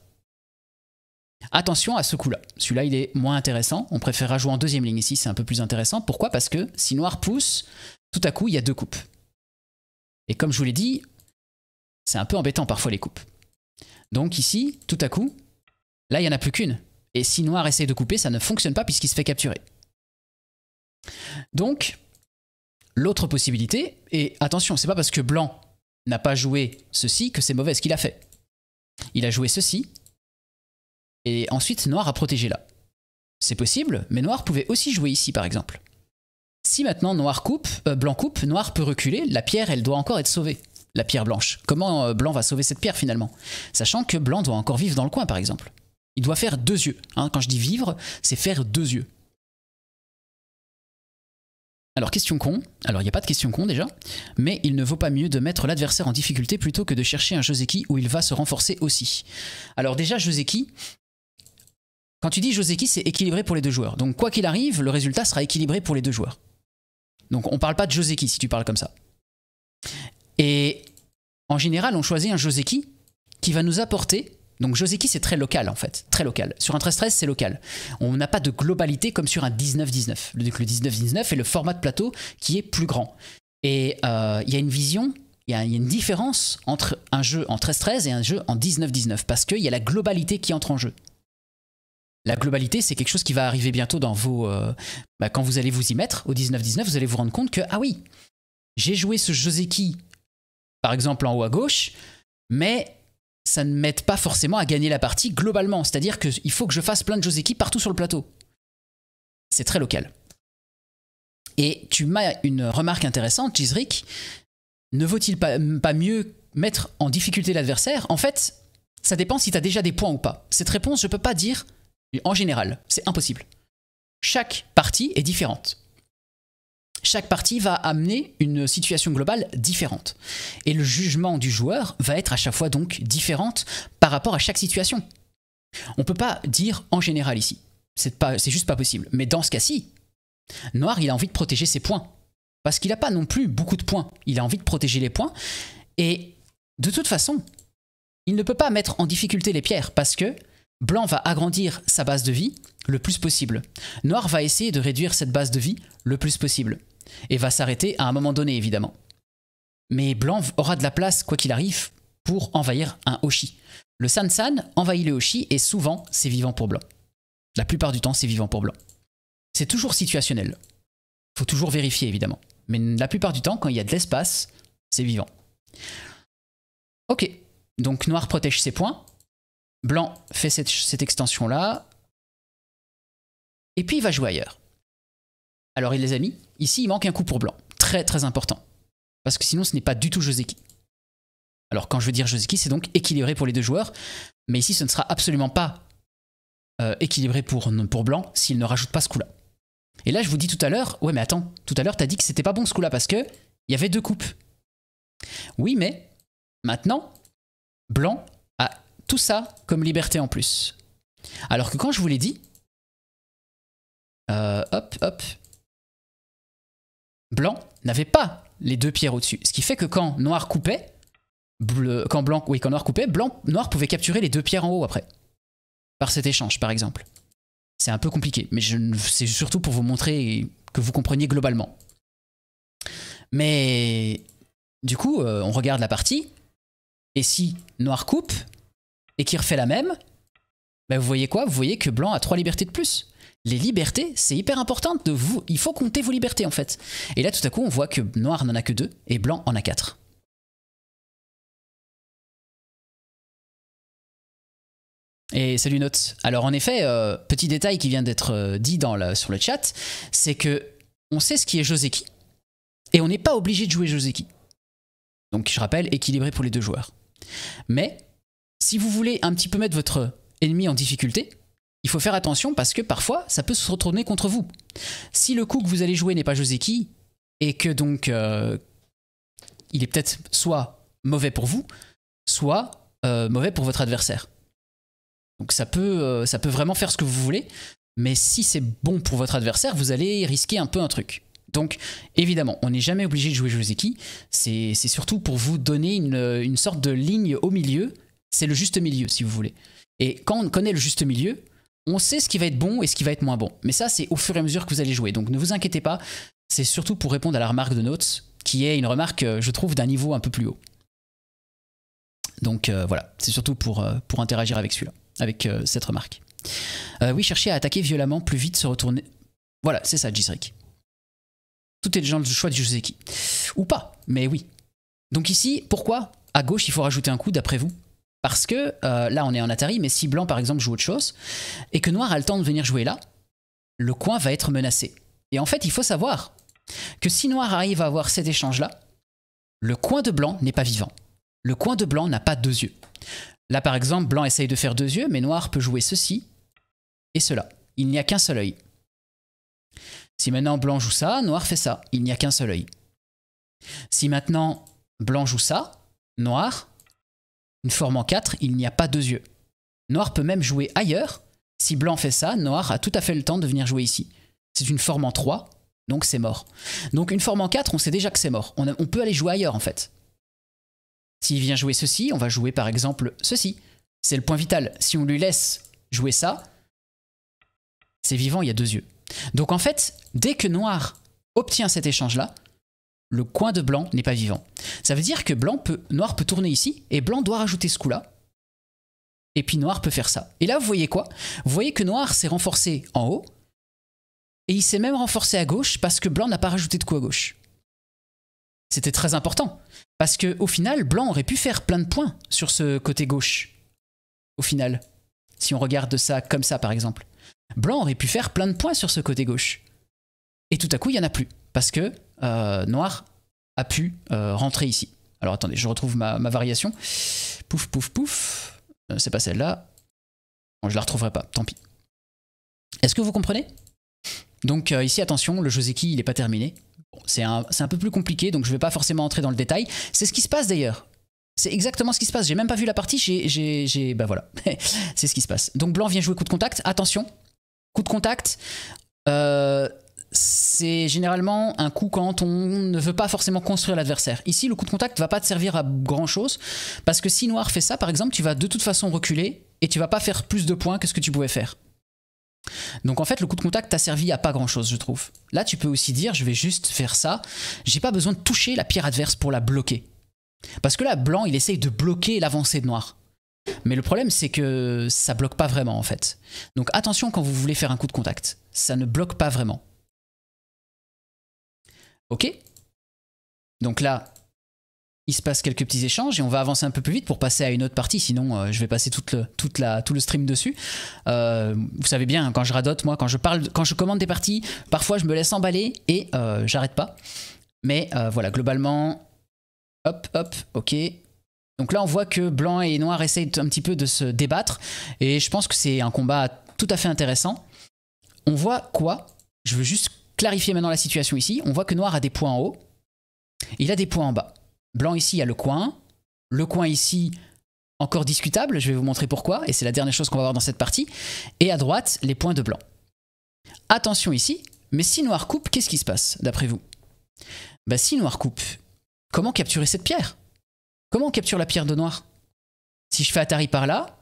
Attention à ce coup-là. Celui-là, il est moins intéressant. On préférera jouer en deuxième ligne ici, c'est un peu plus intéressant. Pourquoi Parce que si noir pousse, tout à coup, il y a deux coupes. Et comme je vous l'ai dit, c'est un peu embêtant parfois les coupes. Donc ici, tout à coup, là, il n'y en a plus qu'une. Et si noir essaie de couper, ça ne fonctionne pas puisqu'il se fait capturer. Donc, l'autre possibilité, et attention, c'est pas parce que blanc n'a pas joué ceci que c'est mauvais ce qu'il a fait. Il a joué ceci, et ensuite, noir a protégé là. C'est possible, mais noir pouvait aussi jouer ici par exemple. Si maintenant noir coupe, euh, blanc coupe, noir peut reculer, la pierre elle doit encore être sauvée. La pierre blanche. Comment euh, blanc va sauver cette pierre finalement Sachant que blanc doit encore vivre dans le coin par exemple. Il doit faire deux yeux. Hein. Quand je dis vivre, c'est faire deux yeux. Alors question con, alors il n'y a pas de question con déjà, mais il ne vaut pas mieux de mettre l'adversaire en difficulté plutôt que de chercher un Joseki où il va se renforcer aussi. Alors déjà Joseki, quand tu dis Joseki, c'est équilibré pour les deux joueurs. Donc quoi qu'il arrive, le résultat sera équilibré pour les deux joueurs. Donc on parle pas de Joseki si tu parles comme ça. Et en général, on choisit un Joseki qui va nous apporter. Donc Joseki, c'est très local en fait, très local. Sur un 13-13, c'est local. On n'a pas de globalité comme sur un 19-19. Le 19-19 est le format de plateau qui est plus grand. Et euh, il y a une vision il y, a une différence entre un jeu en 13-13 et un jeu en 19-19 parce qu'il y a la globalité qui entre en jeu la globalité, c'est quelque chose qui va arriver bientôt dans vos. Euh, bah, quand vous allez vous y mettre au 19-19, vous allez vous rendre compte que, ah oui, j'ai joué ce Joseki, par exemple, en haut à gauche, mais ça ne m'aide pas forcément à gagner la partie globalement. C'est-à-dire qu'il faut que je fasse plein de Joseki partout sur le plateau. C'est très local. Et tu m'as une remarque intéressante, Jizrik. Ne vaut-il pas, pas mieux mettre en difficulté l'adversaire En fait, ça dépend si tu as déjà des points ou pas. Cette réponse, je ne peux pas dire en général. C'est impossible. Chaque partie est différente. Chaque partie va amener une situation globale différente. Et le jugement du joueur va être à chaque fois donc différente par rapport à chaque situation. On ne peut pas dire en général ici. C'est juste pas possible. Mais dans ce cas-ci, Noir, il a envie de protéger ses points. Parce qu'il n'a pas non plus beaucoup de points. Il a envie de protéger les points. Et de toute façon, il ne peut pas mettre en difficulté les pierres parce que Blanc va agrandir sa base de vie le plus possible. Noir va essayer de réduire cette base de vie le plus possible. Et va s'arrêter à un moment donné, évidemment. Mais Blanc aura de la place, quoi qu'il arrive, pour envahir un Hoshi. Le san envahit le Hoshi et souvent c'est vivant pour Blanc. La plupart du temps c'est vivant pour Blanc. C'est toujours situationnel. Faut toujours vérifier évidemment. Mais la plupart du temps quand il y a de l'espace, c'est vivant. Ok, donc Noir protège ses points, Blanc fait cette, extension-là, et puis il va jouer ailleurs. Alors il les a mis. Ici, il manque un coup pour Blanc. Très très important. Parce que sinon, ce n'est pas du tout Joseki. Alors quand je veux dire Joseki, c'est donc équilibré pour les deux joueurs. Mais ici, ce ne sera absolument pas euh, équilibré pour, pour Blanc s'il ne rajoute pas ce coup-là. Et là, je vous dis tout à l'heure, ouais mais attends, tout à l'heure, t'as dit que c'était pas bon ce coup-là parce que il y avait deux coupes. Oui, mais maintenant, Blanc tout ça comme liberté en plus. Alors que quand je vous l'ai dit, euh, hop, hop, blanc n'avait pas les deux pierres au-dessus. Ce qui fait que quand noir coupait, quand blanc, oui, quand noir coupait, blanc, noir pouvait capturer les deux pierres en haut après. Par cet échange, par exemple. C'est un peu compliqué, mais c'est surtout pour vous montrer que vous compreniez globalement. Mais du coup, euh, on regarde la partie, et si noir coupe, et qui refait la même, ben, vous voyez quoi Vous voyez que Blanc a trois libertés de plus. Les libertés, c'est hyper important. De vous, il faut compter vos libertés en fait. Et là, tout à coup, on voit que Noir n'en a que deux et Blanc en a quatre. Et salut Note. Alors en effet, euh, petit détail qui vient d'être euh, dit dans sur le chat, c'est que on sait ce qui est Joseki et on n'est pas obligé de jouer Joseki. Donc je rappelle, équilibré pour les deux joueurs. Mais si vous voulez un petit peu mettre votre ennemi en difficulté, il faut faire attention parce que parfois, ça peut se retourner contre vous. Si le coup que vous allez jouer n'est pas Joseki, et que donc euh, il est peut-être soit mauvais pour vous, soit euh, mauvais pour votre adversaire. Donc ça peut, euh, ça peut vraiment faire ce que vous voulez, mais si c'est bon pour votre adversaire, vous allez risquer un peu un truc. Donc évidemment, on n'est jamais obligé de jouer Joseki, c'est surtout pour vous donner une sorte de ligne au milieu c'est le juste milieu, si vous voulez. Et quand on connaît le juste milieu, on sait ce qui va être bon et ce qui va être moins bon. Mais ça, c'est au fur et à mesure que vous allez jouer. Donc ne vous inquiétez pas, c'est surtout pour répondre à la remarque de Notes, qui est une remarque, euh, je trouve, d'un niveau un peu plus haut. Donc euh, voilà, c'est surtout pour, euh, pour interagir avec celui-là, avec cette remarque. oui, chercher à attaquer violemment, plus vite, se retourner. Voilà, c'est ça, Gisric. Tout est genre de choix de Joseki. Ou pas, mais oui. Donc ici, pourquoi à gauche il faut rajouter un coup d'après vous parce que euh, là, on est en Atari, mais si Blanc, par exemple, joue autre chose, et que Noir a le temps de venir jouer là, le coin va être menacé. Et en fait, il faut savoir que si Noir arrive à avoir cet échange-là, le coin de Blanc n'est pas vivant. Le coin de Blanc n'a pas deux yeux. Là, par exemple, Blanc essaye de faire deux yeux, mais Noir peut jouer ceci et cela. Il n'y a qu'un seul œil. Si maintenant Blanc joue ça, Noir fait ça. Il n'y a qu'un seul œil. Si maintenant Blanc joue ça, Noir une forme en 4, il n'y a pas deux yeux. Noir peut même jouer ailleurs. Si blanc fait ça, noir a tout à fait le temps de venir jouer ici. C'est une forme en 3, donc c'est mort. Donc une forme en 4, on sait déjà que c'est mort. On, on peut aller jouer ailleurs en fait. S'il vient jouer ceci, on va jouer par exemple ceci. C'est le point vital. Si on lui laisse jouer ça, c'est vivant, il y a deux yeux. Donc en fait, dès que noir obtient cet échange-là, le coin de blanc n'est pas vivant. Ça veut dire que blanc peut, noir peut tourner ici, et blanc doit rajouter ce coup-là. Et puis noir peut faire ça. Et là, vous voyez quoi Vous voyez que noir s'est renforcé en haut, et il s'est même renforcé à gauche parce que blanc n'a pas rajouté de coup à gauche. C'était très important, parce qu'au final, blanc aurait pu faire plein de points sur ce côté gauche. Au final, si on regarde ça comme ça par exemple. Blanc aurait pu faire plein de points sur ce côté gauche. Et tout à coup, il n'y en a plus, parce que euh, noir a pu euh, rentrer ici. Alors attendez, je retrouve ma, variation. Pouf, pouf, pouf. Euh, c'est pas celle-là. je la retrouverai pas, tant pis. Est-ce que vous comprenez Donc ici, attention, le Joseki, il n'est pas terminé. c'est un, peu plus compliqué, donc je ne vais pas forcément entrer dans le détail. C'est ce qui se passe d'ailleurs. C'est exactement ce qui se passe. J'ai même pas vu la partie, j'ai... Bah voilà, c'est ce qui se passe. Donc blanc vient jouer coup de contact. Attention, coup de contact c'est généralement un coup quand on ne veut pas forcément construire l'adversaire. Ici, le coup de contact va pas te servir à grand chose parce que si noir fait ça, par exemple, tu vas de toute façon reculer et tu vas pas faire plus de points que ce que tu pouvais faire. Donc en fait, le coup de contact t'a servi à pas grand chose, je trouve. Là, tu peux aussi dire, je vais juste faire ça. J'ai pas besoin de toucher la pierre adverse pour la bloquer. Parce que là, blanc, il essaye de bloquer l'avancée de noir. Mais le problème, c'est que ça bloque pas vraiment en fait. Donc attention quand vous voulez faire un coup de contact. Ça ne bloque pas vraiment. OK Donc là, il se passe quelques petits échanges et on va avancer un peu plus vite pour passer à une autre partie, sinon euh, je vais passer toute le, toute la, tout le stream dessus. Euh, vous savez bien, hein, quand je radote, moi, quand je parle, quand je commande des parties, parfois je me laisse emballer et euh, j'arrête pas. Mais voilà, globalement, hop, hop, ok. Donc là, on voit que blanc et noir essayent un petit peu de se débattre et je pense que c'est un combat tout à fait intéressant. On voit quoi Je veux juste clarifier maintenant la situation ici. On voit que noir a des points en haut. Il a des points en bas. Blanc ici a le coin. Le coin ici, encore discutable. Je vais vous montrer pourquoi. Et c'est la dernière chose qu'on va voir dans cette partie. Et à droite, les points de blanc. Attention ici. Mais si noir coupe, qu'est-ce qui se passe, d'après vous bah, si noir coupe, comment capturer cette pierre Comment on capture la pierre de noir Si je fais Atari par là,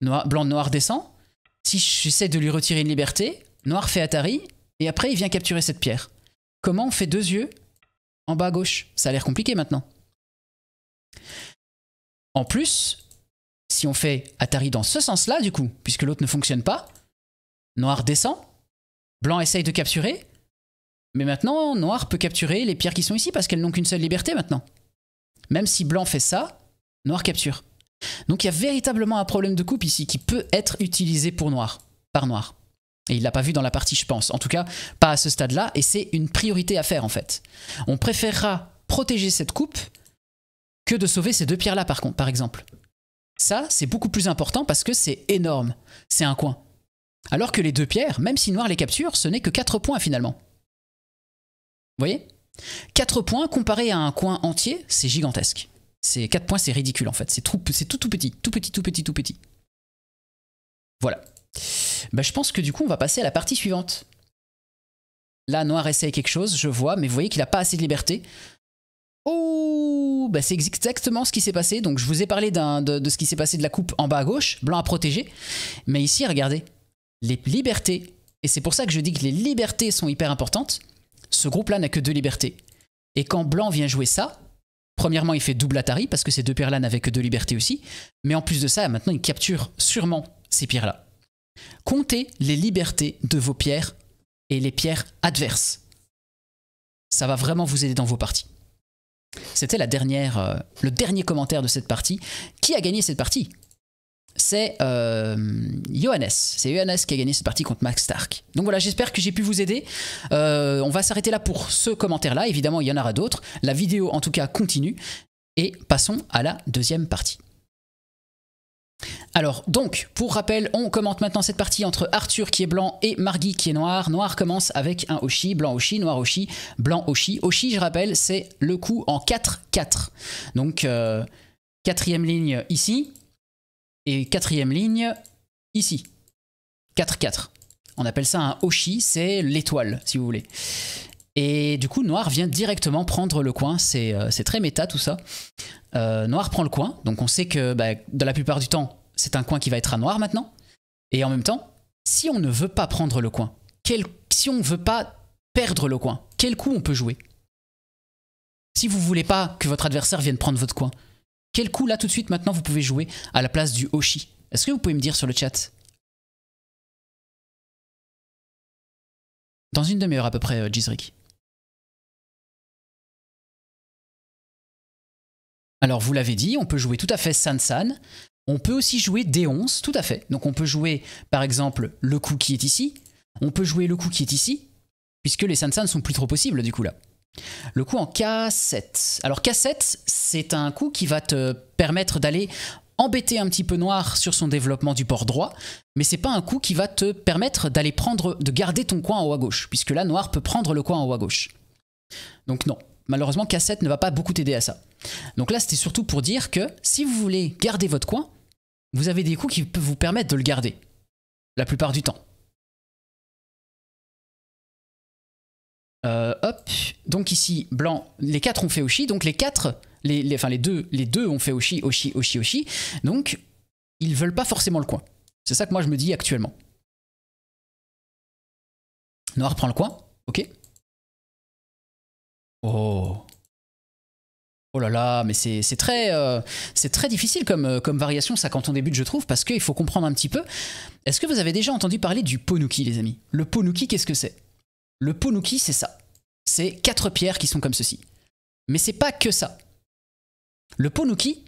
blanc de noir descend. Si j'essaie de lui retirer une liberté, noir fait Atari et après, il vient capturer cette pierre. Comment on fait deux yeux en bas à gauche Ça a l'air compliqué maintenant. En plus, si on fait Atari dans ce sens-là, du coup, puisque l'autre ne fonctionne pas, noir descend, blanc essaye de capturer, mais maintenant, noir peut capturer les pierres qui sont ici parce qu'elles n'ont qu'une seule liberté maintenant. Même si blanc fait ça, noir capture. Donc il y a véritablement un problème de coupe ici qui peut être utilisé pour noir, par noir. Et il l'a pas vu dans la partie, je pense. En tout cas, pas à ce stade-là. Et c'est une priorité à faire, en fait. On préférera protéger cette coupe que de sauver ces deux pierres-là, par, contre, par exemple. Ça, c'est beaucoup plus important parce que c'est énorme. C'est un coin. Alors que les deux pierres, même si Noir les capture, ce n'est que quatre points finalement. Vous voyez 4 points comparés à un coin entier, c'est gigantesque. C'est 4 points, c'est ridicule en fait. C'est tout, tout, tout petit, tout petit, tout petit, tout petit. Voilà bah, je pense que du coup, on va passer à la partie suivante. Là, Noir essaye quelque chose, je vois, mais vous voyez qu'il n'a pas assez de liberté. Oh, bah, c'est exactement ce qui s'est passé. Donc je vous ai parlé de, de, ce qui s'est passé de la coupe en bas à gauche, blanc à protéger. Mais ici, regardez, les libertés. Et c'est pour ça que je dis que les libertés sont hyper importantes. Ce groupe-là n'a que deux libertés. Et quand blanc vient jouer ça, premièrement, il fait double Atari parce que ces deux paires-là n'avaient que deux libertés aussi. Mais en plus de ça, maintenant, il capture sûrement ces pierres-là. Comptez les libertés de vos pierres et les pierres adverses. Ça va vraiment vous aider dans vos parties. C'était euh, le dernier commentaire de cette partie. Qui a gagné cette partie C'est euh, Johannes. C'est Johannes qui a gagné cette partie contre Max Stark. Donc voilà, j'espère que j'ai pu vous aider. Euh, on va s'arrêter là pour ce commentaire-là. Évidemment, il y en aura d'autres. La vidéo, en tout cas, continue. Et passons à la deuxième partie. Alors, donc, pour rappel, on commente maintenant cette partie entre Arthur qui est blanc et Margui qui est noir. Noir commence avec un Oshi, blanc Oshi, noir Oshi, blanc Oshi. Oshi, je rappelle, c'est le coup en 4-4. Donc, euh, quatrième ligne ici et quatrième ligne ici. 4-4. On appelle ça un Oshi, c'est l'étoile, si vous voulez. Et du coup, Noir vient directement prendre le coin. C'est euh, très méta tout ça. Euh, noir prend le coin. Donc on sait que bah, dans la plupart du temps, c'est un coin qui va être à Noir maintenant. Et en même temps, si on ne veut pas prendre le coin, si on ne veut pas perdre le coin, quel coup on peut jouer Si vous ne voulez pas que votre adversaire vienne prendre votre coin, quel coup là tout de suite maintenant vous pouvez jouer à la place du Hoshi Est-ce que vous pouvez me dire sur le chat Dans une demi-heure à peu près, euh, Jizrik. Alors vous l'avez dit, on peut jouer tout à fait San-San, On peut aussi jouer D11, tout à fait. Donc on peut jouer par exemple le coup qui est ici. On peut jouer le coup qui est ici, puisque les sans sont plus trop possibles du coup là. Le coup en K7. Alors K7, c'est un coup qui va te permettre d'aller embêter un petit peu noir sur son développement du port droit, mais c'est pas un coup qui va te permettre d'aller prendre, de garder ton coin en haut à gauche, puisque là noir peut prendre le coin en haut à gauche. Donc non, Malheureusement, cassette ne va pas beaucoup t'aider à ça. Donc là, c'était surtout pour dire que si vous voulez garder votre coin, vous avez des coups qui peuvent vous permettre de le garder. La plupart du temps. Euh, hop, donc ici, blanc, les 4 ont fait Oshi, donc les quatre, les, enfin les deux, les deux ont fait Oshi, Oshi, Oshi, Oshi, donc ils veulent pas forcément le coin. C'est ça que moi je me dis actuellement. Noir prend le coin, ok. Oh. Oh là là, mais c'est euh, très, difficile euh, comme, variation, ça, quand on débute, je trouve, parce qu'il faut comprendre un petit peu. Est-ce que vous avez déjà entendu parler du ponuki, les amis Le ponuki, qu'est-ce que c'est Le ponuki, c'est ça. C'est quatre pierres qui sont comme ceci. Mais c'est pas que ça. Le ponuki,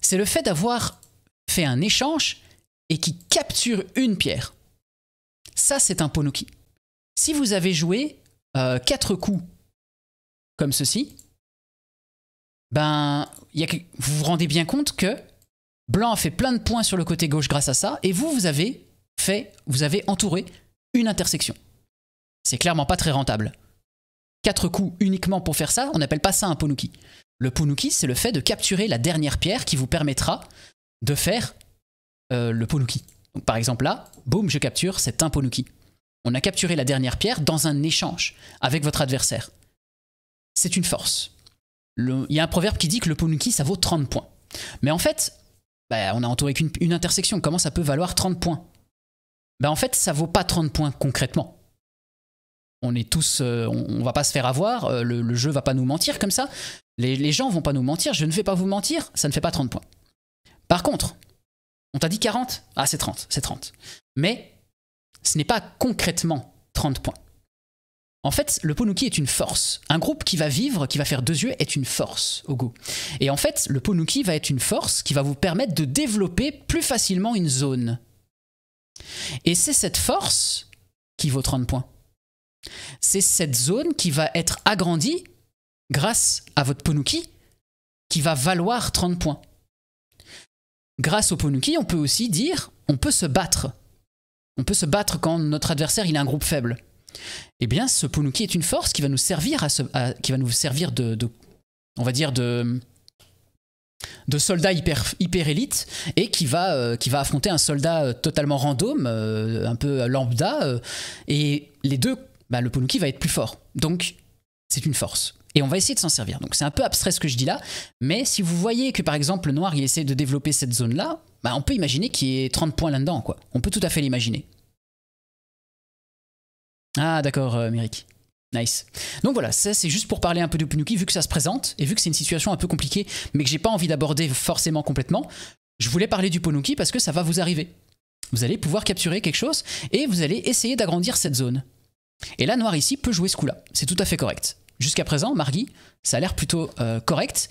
c'est le fait d'avoir fait un échange et qui capture une pierre. Ça, c'est un ponuki. Si vous avez joué euh, quatre coups comme ceci, ben, vous vous rendez bien compte que Blanc a fait plein de points sur le côté gauche grâce à ça, et vous, vous avez fait, vous avez entouré une intersection. C'est clairement pas très rentable. Quatre coups uniquement pour faire ça, on n'appelle pas ça un ponuki. Le ponuki, c'est le fait de capturer la dernière pierre qui vous permettra de faire euh, le ponuki. par exemple là, boum, je capture, c'est un ponuki. On a capturé la dernière pierre dans un échange avec votre adversaire c'est une force. Il y a un proverbe qui dit que le Ponuki, ça vaut 30 points. Mais en fait, bah, on a entouré qu'une intersection. Comment ça peut valoir 30 points bah, En fait, ça vaut pas 30 points concrètement. On est tous, euh, on, va pas se faire avoir, euh, le, jeu va pas nous mentir comme ça. Les, les gens vont pas nous mentir, je ne vais pas vous mentir, ça ne fait pas 30 points. Par contre, on t'a dit 40 Ah, c'est 30, c'est 30. Mais ce n'est pas concrètement 30 points. En fait, le Ponuki est une force. Un groupe qui va vivre, qui va faire deux yeux, est une force au goût. Et en fait, le Ponuki va être une force qui va vous permettre de développer plus facilement une zone. Et c'est cette force qui vaut 30 points. C'est cette zone qui va être agrandie grâce à votre Ponuki qui va valoir 30 points. Grâce au Ponuki, on peut aussi dire on peut se battre. On peut se battre quand notre adversaire il a un groupe faible eh bien ce Ponuki est une force qui va nous servir, à, ce, qui va nous servir de, on va dire de, soldat hyper, hyper élite et qui va, euh, qui va affronter un soldat euh, totalement random, euh, un peu lambda, et les deux, bah, le Ponuki va être plus fort. Donc c'est une force. Et on va essayer de s'en servir. Donc c'est un peu abstrait ce que je dis là, mais si vous voyez que par exemple le noir il essaie de développer cette zone-là, bah, on peut imaginer qu'il y ait 30 points là-dedans. quoi. On peut tout à fait l'imaginer. Ah d'accord, euh, Nice. Donc voilà, ça c'est juste pour parler un peu de Ponuki, vu que ça se présente, et vu que c'est une situation un peu compliquée, mais que j'ai pas envie d'aborder forcément complètement, je voulais parler du Ponuki parce que ça va vous arriver. Vous allez pouvoir capturer quelque chose, et vous allez essayer d'agrandir cette zone. Et là, Noir ici peut jouer ce coup-là, c'est tout à fait correct. Jusqu'à présent, Margui, ça a l'air plutôt euh, correct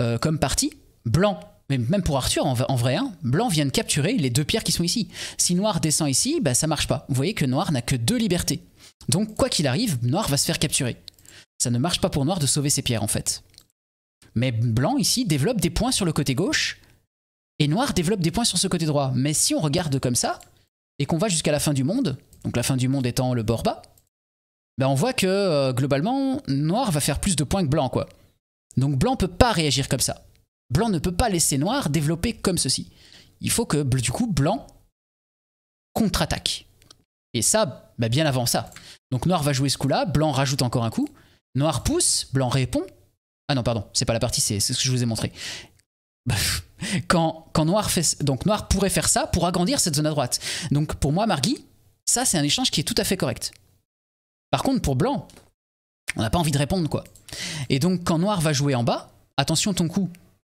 euh, comme partie. Blanc, même pour Arthur en, vrai, hein, blanc vient de capturer les deux pierres qui sont ici. Si noir descend ici, bah, ça marche pas. Vous voyez que noir n'a que deux libertés. Donc quoi qu'il arrive, Noir va se faire capturer. Ça ne marche pas pour Noir de sauver ses pierres en fait. Mais Blanc ici développe des points sur le côté gauche et Noir développe des points sur ce côté droit. Mais si on regarde comme ça et qu'on va jusqu'à la fin du monde, donc la fin du monde étant le bord bas, ben on voit que euh, globalement Noir va faire plus de points que Blanc quoi. Donc Blanc peut pas réagir comme ça. Blanc ne peut pas laisser Noir développer comme ceci. Il faut que du coup Blanc contre-attaque. Et ça, bah, bien avant ça. Donc noir va jouer ce coup-là, blanc rajoute encore un coup, noir pousse, blanc répond. Ah non, pardon, c'est pas la partie, c'est ce que je vous ai montré. Bah, quand, quand noir fait, donc noir pourrait faire ça pour agrandir cette zone à droite. Donc pour moi, Margui, ça c'est un échange qui est tout à fait correct. Par contre, pour blanc, on n'a pas envie de répondre quoi. Et donc quand noir va jouer en bas, attention ton coup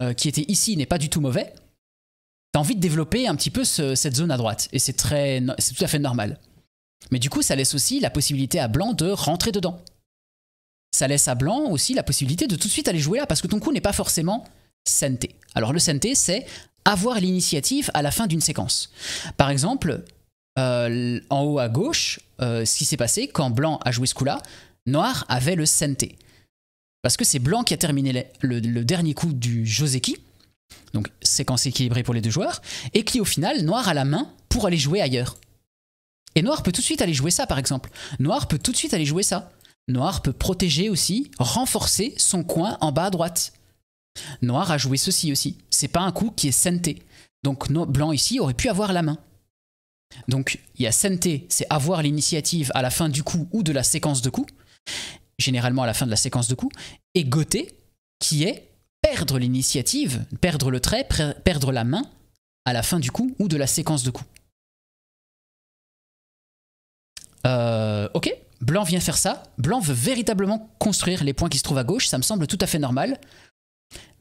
euh, qui était ici n'est pas du tout mauvais. T'as envie de développer un petit peu cette zone à droite et c'est c'est tout à fait normal. Mais du coup, ça laisse aussi la possibilité à Blanc de rentrer dedans. Ça laisse à Blanc aussi la possibilité de tout de suite aller jouer là, parce que ton coup n'est pas forcément santé. Alors le santé, c'est avoir l'initiative à la fin d'une séquence. Par exemple, euh, en haut à gauche, euh, ce qui s'est passé quand Blanc a joué ce coup-là, Noir avait le santé, Parce que c'est Blanc qui a terminé le, dernier coup du Joseki, donc séquence équilibrée pour les deux joueurs, et qui au final, Noir a la main pour aller jouer ailleurs. Et Noir peut tout de suite aller jouer ça, par exemple. Noir peut tout de suite aller jouer ça. Noir peut protéger aussi, renforcer son coin en bas à droite. Noir a joué ceci aussi. C'est pas un coup qui est santé. Donc blanc ici aurait pu avoir la main. Donc il y a santé, c'est avoir l'initiative à la fin du coup ou de la séquence de coups, généralement à la fin de la séquence de coups, et goté, qui est perdre l'initiative, perdre le trait, perdre la main à la fin du coup ou de la séquence de coups. Euh, ok, Blanc vient faire ça. Blanc veut véritablement construire les points qui se trouvent à gauche, ça me semble tout à fait normal.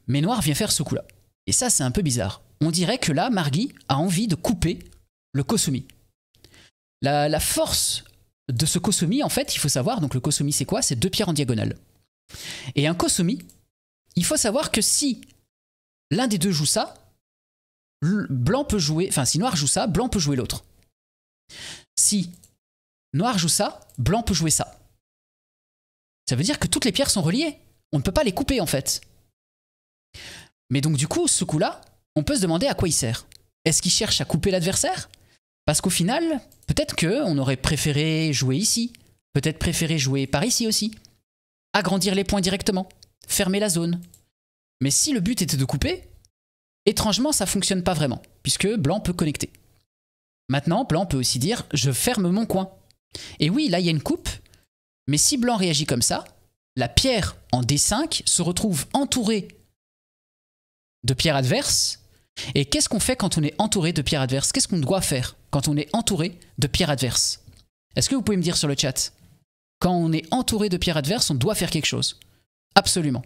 Mais Noir vient faire ce coup-là. Et ça, c'est un peu bizarre. On dirait que là, Margui a envie de couper le Kosumi. La, la force de ce Kosumi, en fait, il faut savoir, donc le Kosumi, c'est quoi C'est deux pierres en diagonale. Et un Kosumi, il faut savoir que si l'un des deux joue ça, blanc peut jouer, enfin si noir joue ça, blanc peut jouer l'autre. Si Noir joue ça, blanc peut jouer ça. Ça veut dire que toutes les pierres sont reliées. On ne peut pas les couper en fait. Mais donc du coup, ce coup-là, on peut se demander à quoi il sert. Est-ce qu'il cherche à couper l'adversaire Parce qu'au final, peut-être qu'on aurait préféré jouer ici, peut-être préféré jouer par ici aussi, agrandir les points directement, fermer la zone. Mais si le but était de couper, étrangement ça fonctionne pas vraiment, puisque blanc peut connecter. Maintenant, blanc peut aussi dire je ferme mon coin. Et oui, là, il y a une coupe, mais si blanc réagit comme ça, la pierre en D5 se retrouve entourée de pierres adverses. Et qu'est-ce qu'on fait quand on est entouré de pierres adverses Qu'est-ce qu'on doit faire quand on est entouré de pierres adverses Est-ce que vous pouvez me dire sur le chat Quand on est entouré de pierres adverses, on doit faire quelque chose. Absolument.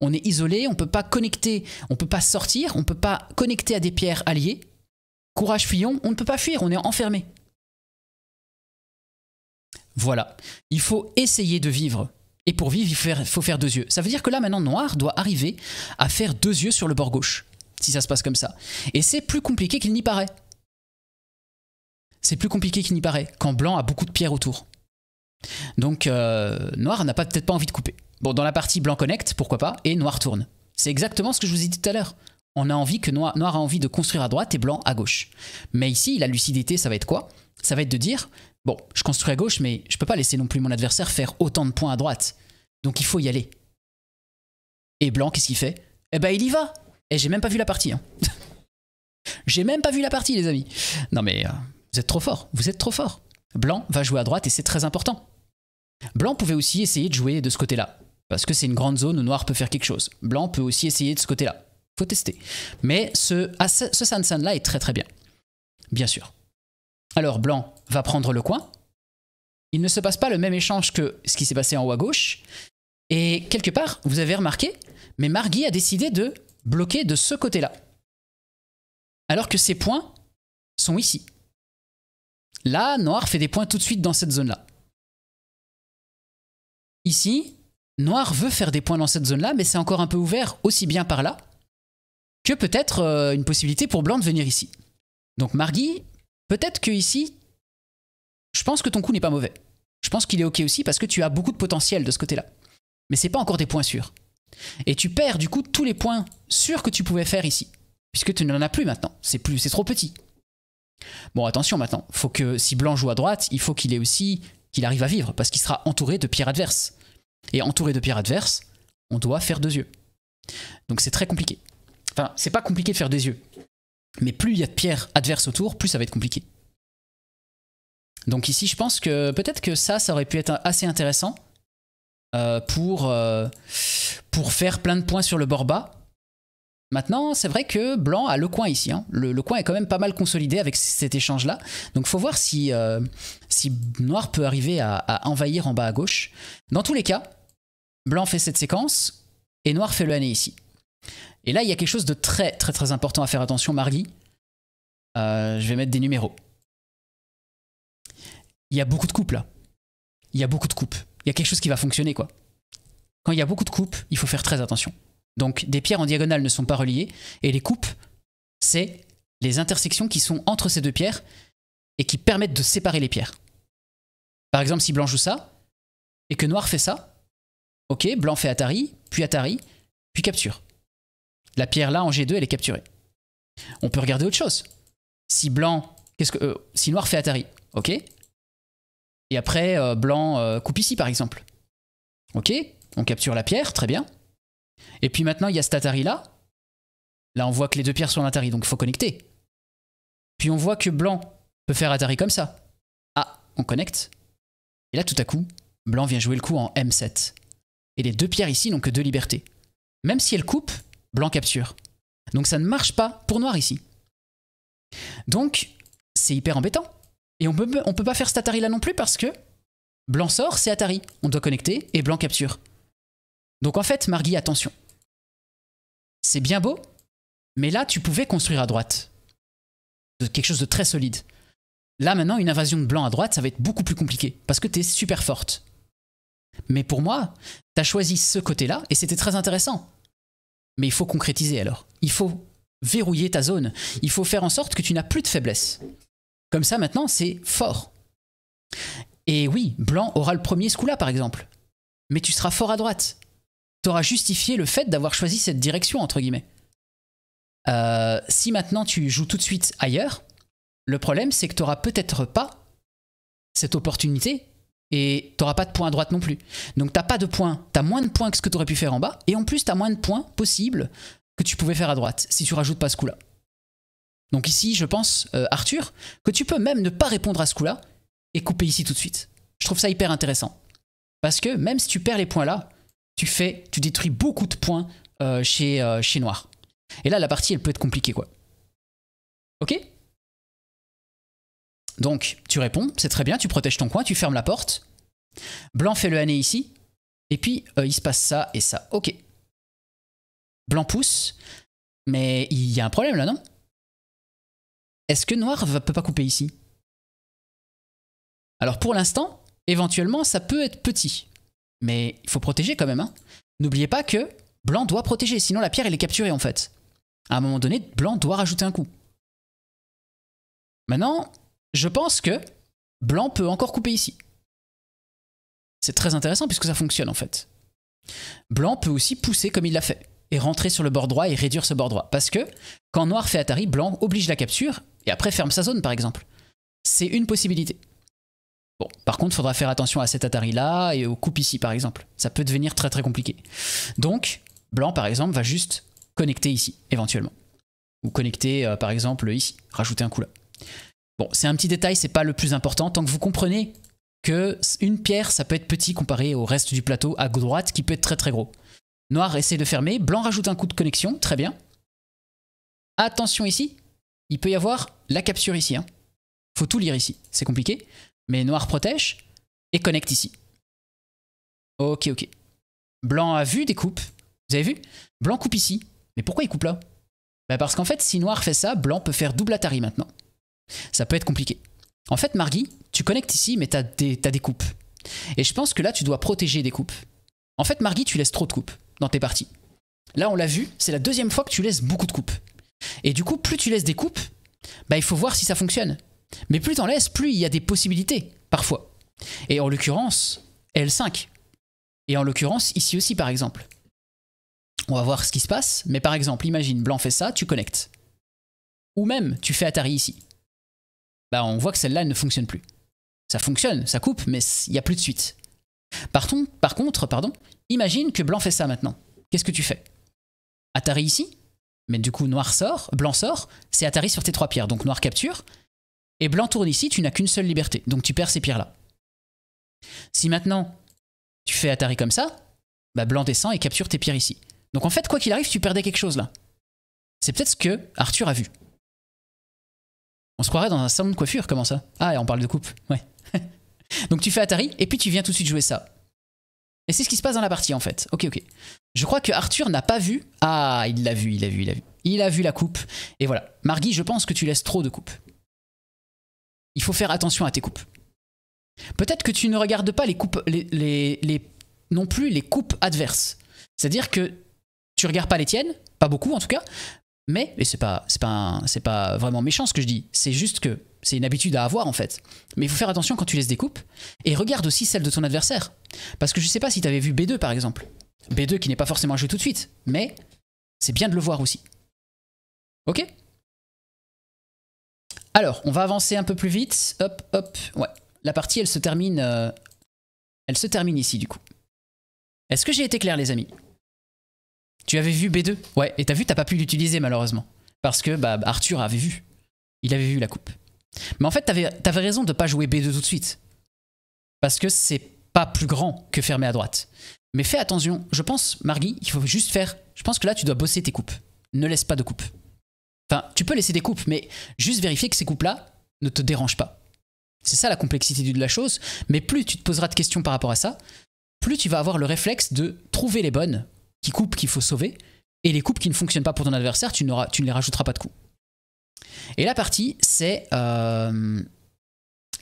On est isolé, on ne peut pas connecter, on ne peut pas sortir, on ne peut pas connecter à des pierres alliées. Courage, fuyons, on ne peut pas fuir, on est enfermé. Voilà. Il faut essayer de vivre. Et pour vivre, il faut faire, deux yeux. Ça veut dire que là, maintenant, Noir doit arriver à faire deux yeux sur le bord gauche, si ça se passe comme ça. Et c'est plus compliqué qu'il n'y paraît. C'est plus compliqué qu'il n'y paraît, quand Blanc a beaucoup de pierres autour. Donc, euh, Noir n'a peut-être pas envie de couper. Bon, dans la partie Blanc connecte, pourquoi pas, et Noir tourne. C'est exactement ce que je vous ai dit tout à l'heure. On a envie que Noir, Noir a envie de construire à droite et Blanc à gauche. Mais ici, la lucidité, ça va être quoi Ça va être de dire, bon, je construis à gauche, mais je peux pas laisser non plus mon adversaire faire autant de points à droite. Donc il faut y aller. Et Blanc, qu'est-ce qu'il fait Eh ben, il y va Et eh, j'ai même pas vu la partie. Hein. j'ai même pas vu la partie, les amis. Non mais, euh, vous êtes trop fort, vous êtes trop fort. Blanc va jouer à droite et c'est très important. Blanc pouvait aussi essayer de jouer de ce côté-là, parce que c'est une grande zone où Noir peut faire quelque chose. Blanc peut aussi essayer de ce côté-là. Faut tester. Mais ce, ce Sansan-là est très très bien. Bien sûr. Alors blanc va prendre le coin. Il ne se passe pas le même échange que ce qui s'est passé en haut à gauche. Et quelque part, vous avez remarqué, mais Margui a décidé de bloquer de ce côté-là. Alors que ses points sont ici. Là, noir fait des points tout de suite dans cette zone-là. Ici, noir veut faire des points dans cette zone-là, mais c'est encore un peu ouvert aussi bien par là que peut-être euh, une possibilité pour blanc de venir ici. Donc Margui Peut-être que ici, je pense que ton coup n'est pas mauvais. Je pense qu'il est ok aussi parce que tu as beaucoup de potentiel de ce côté-là. Mais c'est pas encore des points sûrs. Et tu perds du coup tous les points sûrs que tu pouvais faire ici, puisque tu n'en as plus maintenant. C'est plus, c'est trop petit. Bon, attention maintenant. Faut que si Blanc joue à droite, il faut qu'il ait aussi qu'il arrive à vivre, parce qu'il sera entouré de pierres adverses. Et entouré de pierres adverses, on doit faire deux yeux. Donc c'est très compliqué. Enfin, c'est pas compliqué de faire deux yeux. Mais plus il y a de pierres adverses autour, plus ça va être compliqué. Donc ici, je pense que peut-être que ça, ça aurait pu être assez intéressant euh, euh, pour, faire plein de points sur le bord bas. Maintenant, c'est vrai que Blanc a le coin ici. Hein. Le, coin est quand même pas mal consolidé avec cet échange-là. Donc il faut voir euh, si, Noir peut arriver à, envahir en bas à gauche. Dans tous les cas, Blanc fait cette séquence et Noir fait le année ici. Et là, il y a quelque chose de très très très important à faire attention, Margui. Euh, je vais mettre des numéros. Il y a beaucoup de coupes là. Il y a beaucoup de coupes. Il y a quelque chose qui va fonctionner quoi. Quand il y a beaucoup de coupes, il faut faire très attention. Donc des pierres en diagonale ne sont pas reliées et les coupes, c'est les intersections qui sont entre ces deux pierres et qui permettent de séparer les pierres. Par exemple, si blanc joue ça et que noir fait ça, ok, blanc fait Atari, puis Atari, puis capture. La pierre là en G2, elle est capturée. On peut regarder autre chose. Si blanc, qu'est-ce que euh, si noir fait Atari, ok. Et après euh, blanc euh, coupe ici par exemple, ok. On capture la pierre, très bien. Et puis maintenant il y a cet Atari là. Là on voit que les deux pierres sont en atari. donc il faut connecter. Puis on voit que blanc peut faire Atari comme ça. Ah, on connecte. Et là tout à coup, blanc vient jouer le coup en M7. Et les deux pierres ici n'ont que deux libertés. Même si elles coupent, blanc capture. Donc ça ne marche pas pour noir ici. Donc c'est hyper embêtant. Et on peut, peut pas faire cet Atari là non plus parce que blanc sort, c'est Atari. On doit connecter et blanc capture. Donc en fait, Margui, attention. C'est bien beau, mais là tu pouvais construire à droite. Quelque chose de très solide. Là maintenant, une invasion de blanc à droite, ça va être beaucoup plus compliqué parce que t'es super forte. Mais pour moi, t'as choisi ce côté-là et c'était très intéressant. Mais il faut concrétiser alors. Il faut verrouiller ta zone. Il faut faire en sorte que tu n'as plus de faiblesse. Comme ça, maintenant, c'est fort. Et oui, Blanc aura le premier ce là par exemple. Mais tu seras fort à droite. Tu auras justifié le fait d'avoir choisi cette direction, entre guillemets. Euh, si maintenant tu joues tout de suite ailleurs, le problème, c'est que tu n'auras peut-être pas cette opportunité et t'auras pas de points à droite non plus. Donc t'as pas de points, t'as moins de points que ce que t'aurais pu faire en bas, et en plus t'as moins de points possibles que tu pouvais faire à droite, si tu rajoutes pas ce coup-là. Donc ici, je pense, euh, Arthur, que tu peux même ne pas répondre à ce coup-là, et couper ici tout de suite. Je trouve ça hyper intéressant. Parce que même si tu perds les points là, tu fais, tu détruis beaucoup de points euh, chez, euh, chez Noir. Et là, la partie, elle peut être compliquée, quoi. Ok donc tu réponds, c'est très bien, tu protèges ton coin, tu fermes la porte. Blanc fait le hané ici, et puis euh, il se passe ça et ça. Ok. Blanc pousse, mais il y a un problème là, non Est-ce que noir ne peut pas couper ici Alors pour l'instant, éventuellement, ça peut être petit. Mais il faut protéger quand même. Hein. N'oubliez pas que blanc doit protéger, sinon la pierre elle est capturée en fait. À un moment donné, blanc doit rajouter un coup. Maintenant, je pense que blanc peut encore couper ici. C'est très intéressant puisque ça fonctionne en fait. Blanc peut aussi pousser comme il l'a fait et rentrer sur le bord droit et réduire ce bord droit. Parce que quand noir fait Atari, blanc oblige la capture et après ferme sa zone par exemple. C'est une possibilité. Bon, par contre, il faudra faire attention à cet Atari là et aux coupes ici par exemple. Ça peut devenir très très compliqué. Donc, blanc par exemple va juste connecter ici éventuellement. Ou connecter euh, par exemple ici, rajouter un coup là. Bon, c'est un petit détail, c'est pas le plus important. Tant que vous comprenez que une pierre, ça peut être petit comparé au reste du plateau à droite qui peut être très très gros. Noir essaie de fermer, blanc rajoute un coup de connexion, très bien. Attention ici, il peut y avoir la capture ici. Hein. Faut tout lire ici, c'est compliqué. Mais noir protège et connecte ici. Ok, ok. Blanc a vu des coupes, vous avez vu Blanc coupe ici, mais pourquoi il coupe là bah, Parce qu'en fait, si noir fait ça, blanc peut faire double Atari maintenant ça peut être compliqué. En fait, Margui, tu connectes ici, mais tu as, des, coupes. Et je pense que là, tu dois protéger des coupes. En fait, Margui, tu laisses trop de coupes dans tes parties. Là, on l'a vu, c'est la deuxième fois que tu laisses beaucoup de coupes. Et du coup, plus tu laisses des coupes, bah, il faut voir si ça fonctionne. Mais plus t'en laisses, plus il y a des possibilités, parfois. Et en l'occurrence, L5. Et en l'occurrence, ici aussi, par exemple. On va voir ce qui se passe, mais par exemple, imagine, blanc fait ça, tu connectes. Ou même, tu fais Atari ici. Bah, on voit que celle-là ne fonctionne plus. Ça fonctionne, ça coupe, mais il n'y a plus de suite. Par, par contre, pardon, imagine que blanc fait ça maintenant. Qu'est-ce que tu fais Atari ici, mais du coup noir sort, blanc sort, c'est Atari sur tes trois pierres, donc noir capture, et blanc tourne ici, tu n'as qu'une seule liberté, donc tu perds ces pierres-là. Si maintenant tu fais Atari comme ça, bah blanc descend et capture tes pierres ici. Donc en fait, quoi qu'il arrive, tu perdais quelque chose là. C'est peut-être ce que Arthur a vu. On se croirait dans un salon de coiffure, comment ça Ah, on parle de coupe, ouais. Donc tu fais Atari, et puis tu viens tout de suite jouer ça. Et c'est ce qui se passe dans la partie, en fait. Ok, ok. Je crois que Arthur n'a pas vu. Ah, il l'a vu, il l'a vu, il l'a vu. Il a vu la coupe. Et voilà. Margui, je pense que tu laisses trop de coupes. Il faut faire attention à tes coupes. Peut-être que tu ne regardes pas les coupes, non plus les coupes adverses. C'est-à-dire que tu regardes pas les tiennes, pas beaucoup en tout cas, mais, et c'est pas, c'est pas, c'est pas vraiment méchant ce que je dis, c'est juste que c'est une habitude à avoir en fait. Mais il faut faire attention quand tu laisses des coupes. Et regarde aussi celle de ton adversaire. Parce que je sais pas si t'avais vu B2 par exemple. B2 qui n'est pas forcément joué tout de suite, mais c'est bien de le voir aussi. Ok Alors, on va avancer un peu plus vite. Hop, hop, ouais. La partie, elle se termine, euh, elle se termine ici du coup. Est-ce que j'ai été clair les amis tu avais vu B2 Ouais, et t'as vu, t'as pas pu l'utiliser malheureusement. Parce que bah, Arthur avait vu. Il avait vu la coupe. Mais en fait, t'avais raison de pas jouer B2 tout de suite. Parce que c'est pas plus grand que fermer à droite. Mais fais attention, je pense, Margui, il faut juste faire. Je pense que là, tu dois bosser tes coupes. Ne laisse pas de coupes. Enfin, tu peux laisser des coupes, mais juste vérifier que ces coupes-là ne te dérangent pas. C'est ça la complexité de la chose. Mais plus tu te poseras de questions par rapport à ça, plus tu vas avoir le réflexe de trouver les bonnes qui coupent qu'il faut sauver, et les coupes qui ne fonctionnent pas pour ton adversaire, tu, ne les rajouteras pas de coup. Et la partie, c'est euh,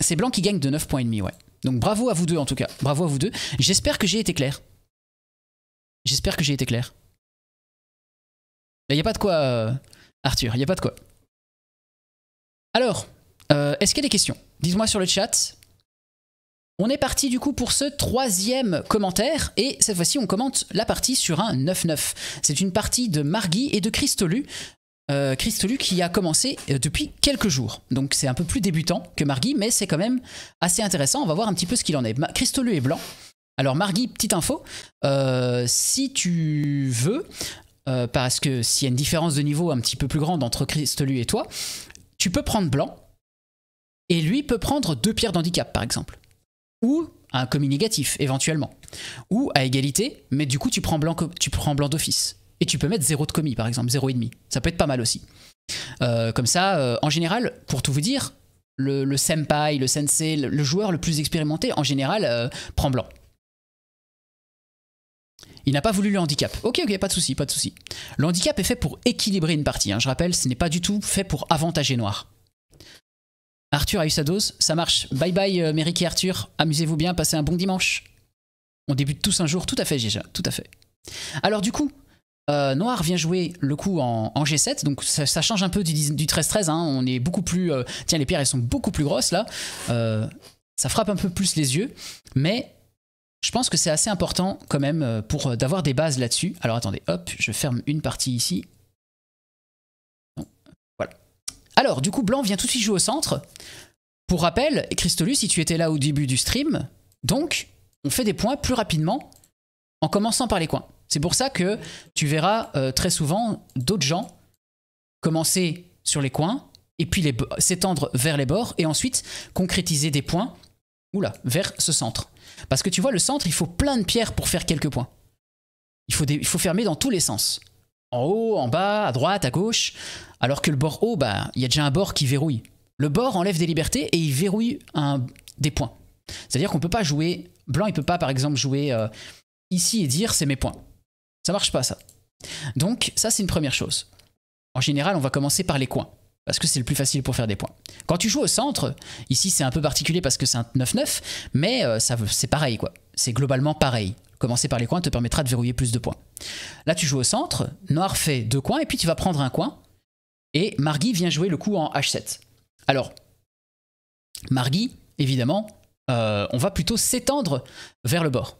C'est blanc qui gagne de 9 points et demi, ouais. Donc bravo à vous deux en tout cas, bravo à vous deux. J'espère que j'ai été clair. J'espère que j'ai été clair. il n'y a pas de quoi, euh, Arthur, il n'y a pas de quoi. Alors, euh, est-ce qu'il y a des questions Dites-moi sur le chat. On est parti du coup pour ce troisième commentaire et cette fois-ci on commente la partie sur un 9-9. C'est une partie de Margui et de Christolu. Euh, Cristolu qui a commencé euh, depuis quelques jours. Donc c'est un peu plus débutant que Margui mais c'est quand même assez intéressant. On va voir un petit peu ce qu'il en est. Cristolu Christolu est blanc. Alors Margui, petite info, euh, si tu veux, parce que s'il y a une différence de niveau un petit peu plus grande entre Cristolu et toi, tu peux prendre blanc et lui peut prendre deux pierres d'handicap par exemple ou un commis négatif éventuellement, ou à égalité, mais du coup tu prends blanc, tu prends blanc d'office. Et tu peux mettre zéro de commis par exemple, et demi. Ça peut être pas mal aussi. Euh, comme ça, euh, en général, pour tout vous dire, le, senpai, le sensei, le, joueur le plus expérimenté, en général, euh, prend blanc. Il n'a pas voulu le handicap. Ok, ok, pas de souci, pas de souci. Le handicap est fait pour équilibrer une partie. Hein. Je rappelle, ce n'est pas du tout fait pour avantager noir. Arthur a eu sa dose, ça marche. Bye bye euh, et Arthur, amusez-vous bien, passez un bon dimanche. On débute tous un jour, tout à fait déjà, tout à fait. Alors du coup, euh, Noir vient jouer le coup en, G7, donc ça, change un peu du 13-13, hein. on est beaucoup plus... Euh, tiens, les pierres, elles sont beaucoup plus grosses là, euh, ça frappe un peu plus les yeux, mais je pense que c'est assez important quand même pour d'avoir des bases là-dessus. Alors attendez, hop, je ferme une partie ici, alors, du coup, Blanc vient tout de suite jouer au centre. Pour rappel, Christolus, si tu étais là au début du stream, donc on fait des points plus rapidement en commençant par les coins. C'est pour ça que tu verras euh, très souvent d'autres gens commencer sur les coins et puis s'étendre vers les bords et ensuite concrétiser des points là vers ce centre. Parce que tu vois, le centre, il faut plein de pierres pour faire quelques points. Il faut, il faut fermer dans tous les sens. En haut, en bas, à droite, à gauche. Alors que le bord haut, bah, il y a déjà un bord qui verrouille. Le bord enlève des libertés et il verrouille un, des points. C'est-à-dire qu'on ne peut pas jouer. Blanc, il ne peut pas, par exemple, jouer euh, ici et dire c'est mes points. Ça marche pas, ça. Donc, ça, c'est une première chose. En général, on va commencer par les coins. Parce que c'est le plus facile pour faire des points. Quand tu joues au centre, ici c'est un peu particulier parce que c'est un 9-9, mais euh, ça c'est pareil quoi. C'est globalement pareil. Commencer par les coins te permettra de verrouiller plus de points. Là tu joues au centre, noir fait deux coins, et puis tu vas prendre un coin, et Margui vient jouer le coup en H7. Alors, Margui, évidemment, euh, on va plutôt s'étendre vers le bord.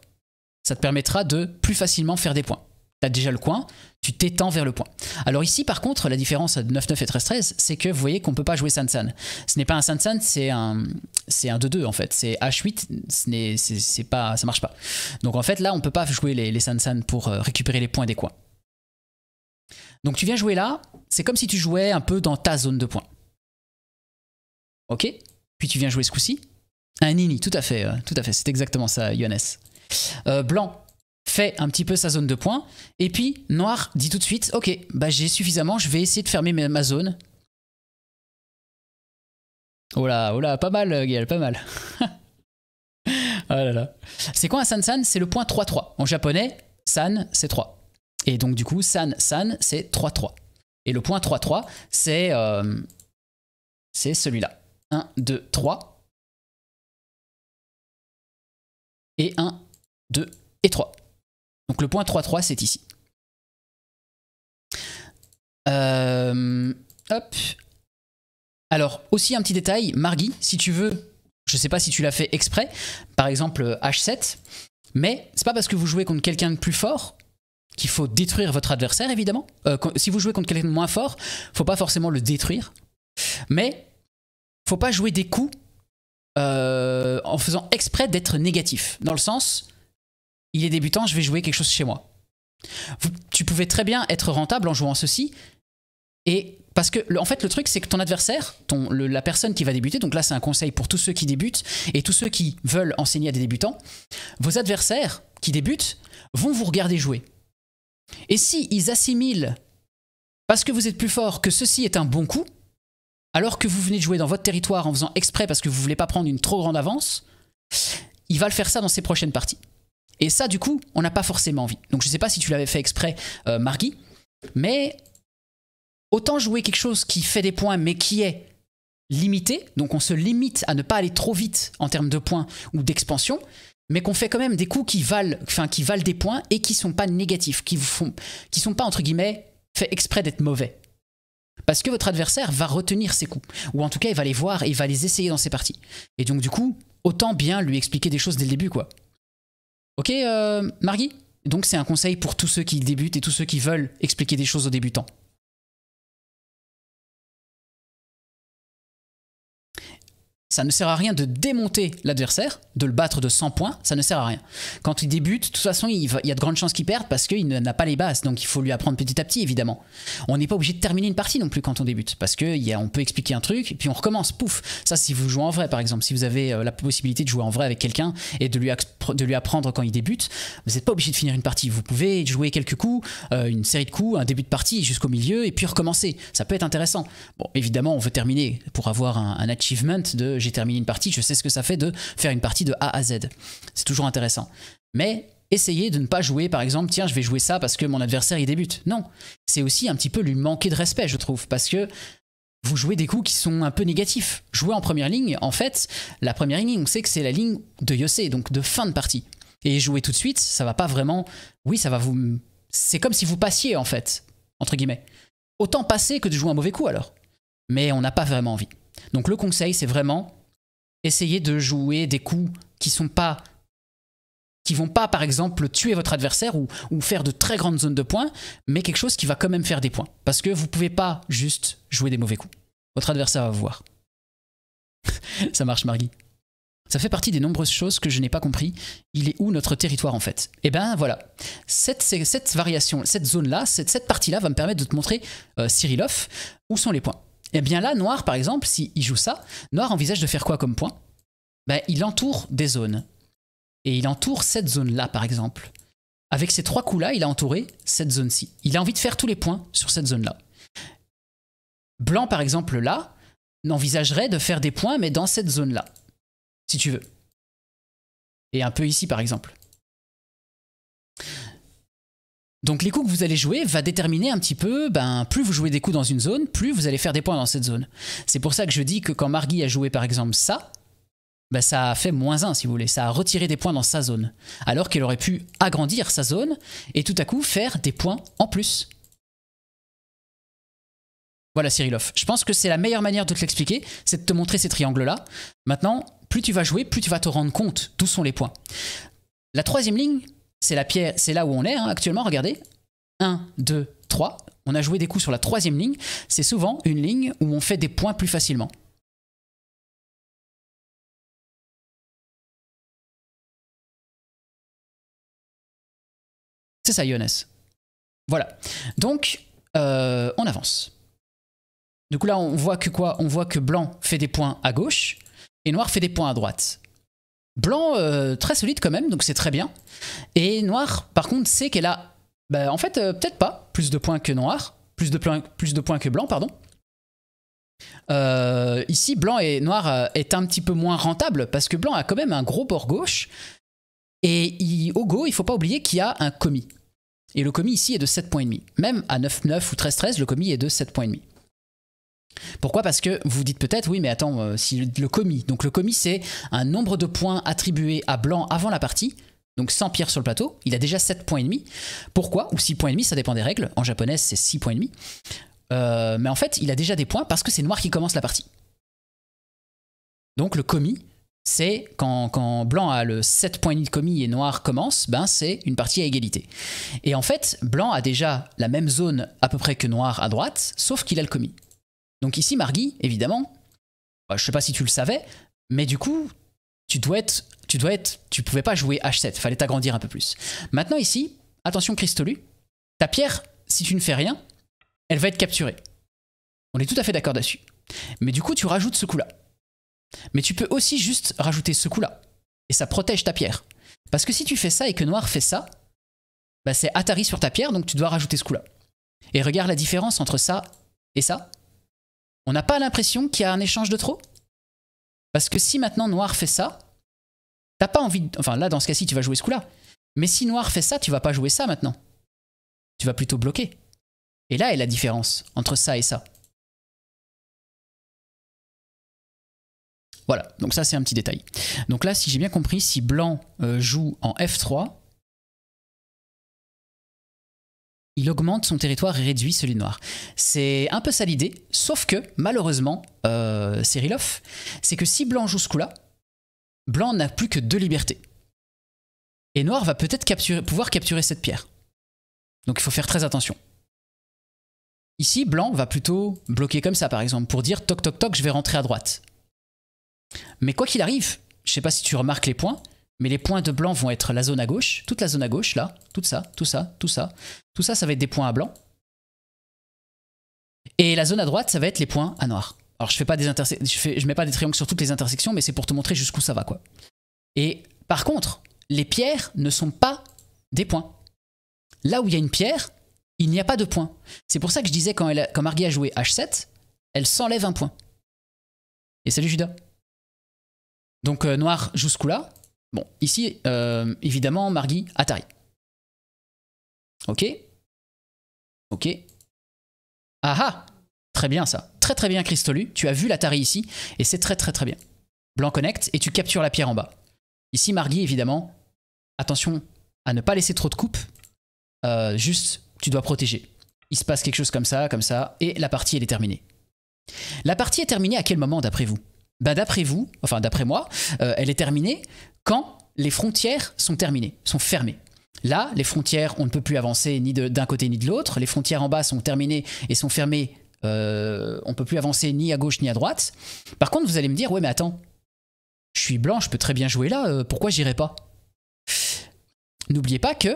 Ça te permettra de plus facilement faire des points. Tu as déjà le coin, tu t'étends vers le point. Alors ici, par contre, la différence de 9-9 et 13-13, c'est que vous voyez qu'on ne peut pas jouer San-San. Ce n'est pas un San-San, c'est un 2-2 en fait. C'est H8, ce n'est pas, ça marche pas. Donc en fait, là, on ne peut pas jouer les, les san pour euh, récupérer les points des coins. Donc tu viens jouer là, c'est comme si tu jouais un peu dans ta zone de points. Ok Puis tu viens jouer ce coup-ci. Un nini, tout à fait, euh, tout à fait, c'est exactement ça, Johannes. Euh, blanc fait un petit peu sa zone de points, et puis noir dit tout de suite, ok, bah j'ai suffisamment, je vais essayer de fermer ma zone. Oh là, oh là, pas mal, Gaël, pas mal. oh C'est quoi un san-san C'est le point 3-3. En japonais, san, c'est 3. Et donc du coup, San, San, c'est 3-3. Et le point 3-3, euh, c'est celui-là. 1, 2, 3. Et 1, 2 et 3. Donc le point 3-3, c'est ici. Euh, Alors, aussi un petit détail, Margui, si tu veux, je ne sais pas si tu l'as fait exprès, par exemple H7, mais ce n'est pas parce que vous jouez contre quelqu'un de plus fort qu'il faut détruire votre adversaire, évidemment. Euh, si vous jouez contre quelqu'un de moins fort, faut pas forcément le détruire. Mais faut pas jouer des coups euh, en faisant exprès d'être négatif. Dans le sens, il est débutant, je vais jouer quelque chose chez moi. tu pouvais très bien être rentable en jouant ceci. Et parce que, en fait, le truc, c'est que ton adversaire, la personne qui va débuter, donc là, c'est un conseil pour tous ceux qui débutent et tous ceux qui veulent enseigner à des débutants, vos adversaires qui débutent vont vous regarder jouer. Et si ils assimilent, parce que vous êtes plus fort, que ceci est un bon coup, alors que vous venez de jouer dans votre territoire en faisant exprès parce que vous voulez pas prendre une trop grande avance, il va le faire ça dans ses prochaines parties. Et ça, du coup, on n'a pas forcément envie. Donc je ne sais pas si tu l'avais fait exprès, euh, Margui, mais autant jouer quelque chose qui fait des points mais qui est limité, donc on se limite à ne pas aller trop vite en termes de points ou d'expansion, mais qu'on fait quand même des coups qui valent, des points et qui sont pas négatifs, qui vous font, qui sont pas entre guillemets faits exprès d'être mauvais. Parce que votre adversaire va retenir ses coups, ou en tout cas il va les voir et il va les essayer dans ses parties. Et donc du coup, autant bien lui expliquer des choses dès le début, quoi. Ok, euh, Margui Donc c'est un conseil pour tous ceux qui débutent et tous ceux qui veulent expliquer des choses aux débutants. ça ne sert à rien de démonter l'adversaire, de le battre de 100 points, ça ne sert à rien. Quand il débute, de toute façon, il, y a de grandes chances qu'il perde parce qu'il n'a pas les bases, donc il faut lui apprendre petit à petit, évidemment. On n'est pas obligé de terminer une partie non plus quand on débute, parce qu'on peut expliquer un truc, et puis on recommence, pouf. Ça, si vous jouez en vrai, par exemple, si vous avez euh, la possibilité de jouer en vrai avec quelqu'un et de lui, apprendre quand il débute, vous n'êtes pas obligé de finir une partie. Vous pouvez jouer quelques coups, euh, une série de coups, un début de partie jusqu'au milieu, et puis recommencer. Ça peut être intéressant. Bon, évidemment, on veut terminer pour avoir un achievement de j'ai terminé une partie, je sais ce que ça fait de faire une partie de A à Z. C'est toujours intéressant. Mais essayez de ne pas jouer, par exemple, tiens, je vais jouer ça parce que mon adversaire il débute. Non, c'est aussi un petit peu lui manquer de respect, je trouve, parce que vous jouez des coups qui sont un peu négatifs. Jouer en première ligne, en fait, la première ligne, on sait que c'est la ligne de Yossé, donc de fin de partie. Et jouer tout de suite, ça va pas vraiment. Oui, ça va vous. C'est comme si vous passiez, en fait, entre guillemets. Autant passer que de jouer un mauvais coup alors. Mais on n'a pas vraiment envie. Donc le conseil, c'est vraiment essayer de jouer des coups qui sont pas qui vont pas par exemple tuer votre adversaire ou, faire de très grandes zones de points, mais quelque chose qui va quand même faire des points. Parce que vous pouvez pas juste jouer des mauvais coups. Votre adversaire va voir. Ça marche Margui. Ça fait partie des nombreuses choses que je n'ai pas compris. Il est où notre territoire en fait Eh ben voilà. Cette, variation, cette zone-là, cette, partie-là va me permettre de te montrer, euh, Cyrilov, où sont les points. Et eh bien là, Noir, par exemple, s'il il joue ça, Noir envisage de faire quoi comme point ben, Il entoure des zones. Et il entoure cette zone-là, par exemple. Avec ces trois coups-là, il a entouré cette zone-ci. Il a envie de faire tous les points sur cette zone-là. Blanc, par exemple, là, n'envisagerait de faire des points, mais dans cette zone-là, si tu veux. Et un peu ici, par exemple. Donc les coups que vous allez jouer va déterminer un petit peu, ben, plus vous jouez des coups dans une zone, plus vous allez faire des points dans cette zone. C'est pour ça que je dis que quand Margui a joué par exemple ça, ben, ça a fait moins 1 si vous voulez, ça a retiré des points dans sa zone. Alors qu'elle aurait pu agrandir sa zone et tout à coup faire des points en plus. Voilà Cyrilov, je pense que c'est la meilleure manière de te l'expliquer, c'est de te montrer ces triangles-là. Maintenant, plus tu vas jouer, plus tu vas te rendre compte d'où sont les points. La troisième ligne, c'est la pierre, c'est là où on est hein, actuellement, regardez. 1, 2, 3. On a joué des coups sur la troisième ligne. C'est souvent une ligne où on fait des points plus facilement. C'est ça, Younes. Voilà. Donc, euh, on avance. Du coup, là, on voit que quoi On voit que blanc fait des points à gauche et noir fait des points à droite. Blanc, euh, très solide quand même, donc c'est très bien. Et noir, par contre, c'est qu'elle a... Bah, en fait, euh, peut-être pas plus de points que noir, plus de, points, plus de points que blanc, pardon. Euh, ici, blanc et noir est un petit peu moins rentable parce que blanc a quand même un gros bord gauche. Et au go, il faut pas oublier qu'il y a un commis. Et le commis ici est de 7,5. Même à 9,9 ou 13,13, 13, le commis est de 7,5. Pourquoi Parce que vous dites peut-être, oui, mais attends, euh, si le commis. Donc le commis, c'est un nombre de points attribués à blanc avant la partie. Donc 100 pierres sur le plateau, il a déjà 7 points et demi. Pourquoi Ou 6 points et demi, ça dépend des règles. En japonais, c'est 6 points et demi. Euh, mais en fait, il a déjà des points parce que c'est noir qui commence la partie. Donc le commis, c'est quand, blanc a le 7 points et de commis et noir commence, ben, c'est une partie à égalité. Et en fait, blanc a déjà la même zone à peu près que noir à droite, sauf qu'il a le commis. Donc ici, Margui, évidemment, je bah, je sais pas si tu le savais, mais du coup, tu dois être, tu dois être, tu pouvais pas jouer H7, fallait t'agrandir un peu plus. Maintenant ici, attention Cristolu, ta pierre, si tu ne fais rien, elle va être capturée. On est tout à fait d'accord dessus. Mais du coup, tu rajoutes ce coup-là. Mais tu peux aussi juste rajouter ce coup-là. Et ça protège ta pierre. Parce que si tu fais ça et que Noir fait ça, bah, c'est Atari sur ta pierre, donc tu dois rajouter ce coup-là. Et regarde la différence entre ça et ça on n'a pas l'impression qu'il y a un échange de trop Parce que si maintenant Noir fait ça, t'as pas envie... De... Enfin là, dans ce cas-ci, tu vas jouer ce coup-là. Mais si Noir fait ça, tu vas pas jouer ça maintenant. Tu vas plutôt bloquer. Et là est la différence entre ça et ça. Voilà, donc ça c'est un petit détail. Donc là, si j'ai bien compris, si blanc euh, joue en F3, il augmente son territoire et réduit celui noir. C'est un peu ça l'idée, sauf que, malheureusement, euh, Cyrilov, c'est que si Blanc joue ce coup-là, Blanc n'a plus que deux libertés. Et Noir va peut-être pouvoir capturer cette pierre. Donc il faut faire très attention. Ici, Blanc va plutôt bloquer comme ça, par exemple, pour dire toc toc toc, je vais rentrer à droite. Mais quoi qu'il arrive, je ne sais pas si tu remarques les points, mais les points de blanc vont être la zone à gauche, toute la zone à gauche, là, tout ça, tout ça, tout ça. Tout ça, ça va être des points à blanc. Et la zone à droite, ça va être les points à noir. Alors, je fais mets pas des triangles sur toutes les intersections, mais c'est pour te montrer jusqu'où ça va, quoi. Et par contre, les pierres ne sont pas des points. Là où il y a une pierre, il n'y a pas de point. C'est pour ça que je disais quand, Marguerite a joué H7, elle s'enlève un point. Et salut Judas. Donc euh, noir coup là, Bon, ici, euh, évidemment, Margui, Atari. Ok Ok. Ah, ah Très bien ça. Très très bien Cristolu, tu as vu l'Atari ici, et c'est très très très bien. Blanc connect, et tu captures la pierre en bas. Ici, Margui, évidemment, attention à ne pas laisser trop de coupes. Euh, juste, tu dois protéger. Il se passe quelque chose comme ça, comme ça, et la partie, elle est terminée. La partie est terminée à quel moment, d'après vous bah, d'après vous, enfin d'après moi, euh, elle est terminée quand les frontières sont terminées, sont fermées. Là, les frontières, on ne peut plus avancer ni d'un côté ni de l'autre. Les frontières en bas sont terminées et sont fermées. Euh, on ne peut plus avancer ni à gauche ni à droite. Par contre, vous allez me dire, ouais, mais attends, je suis blanc, je peux très bien jouer là, euh, pourquoi j'irai pas N'oubliez pas que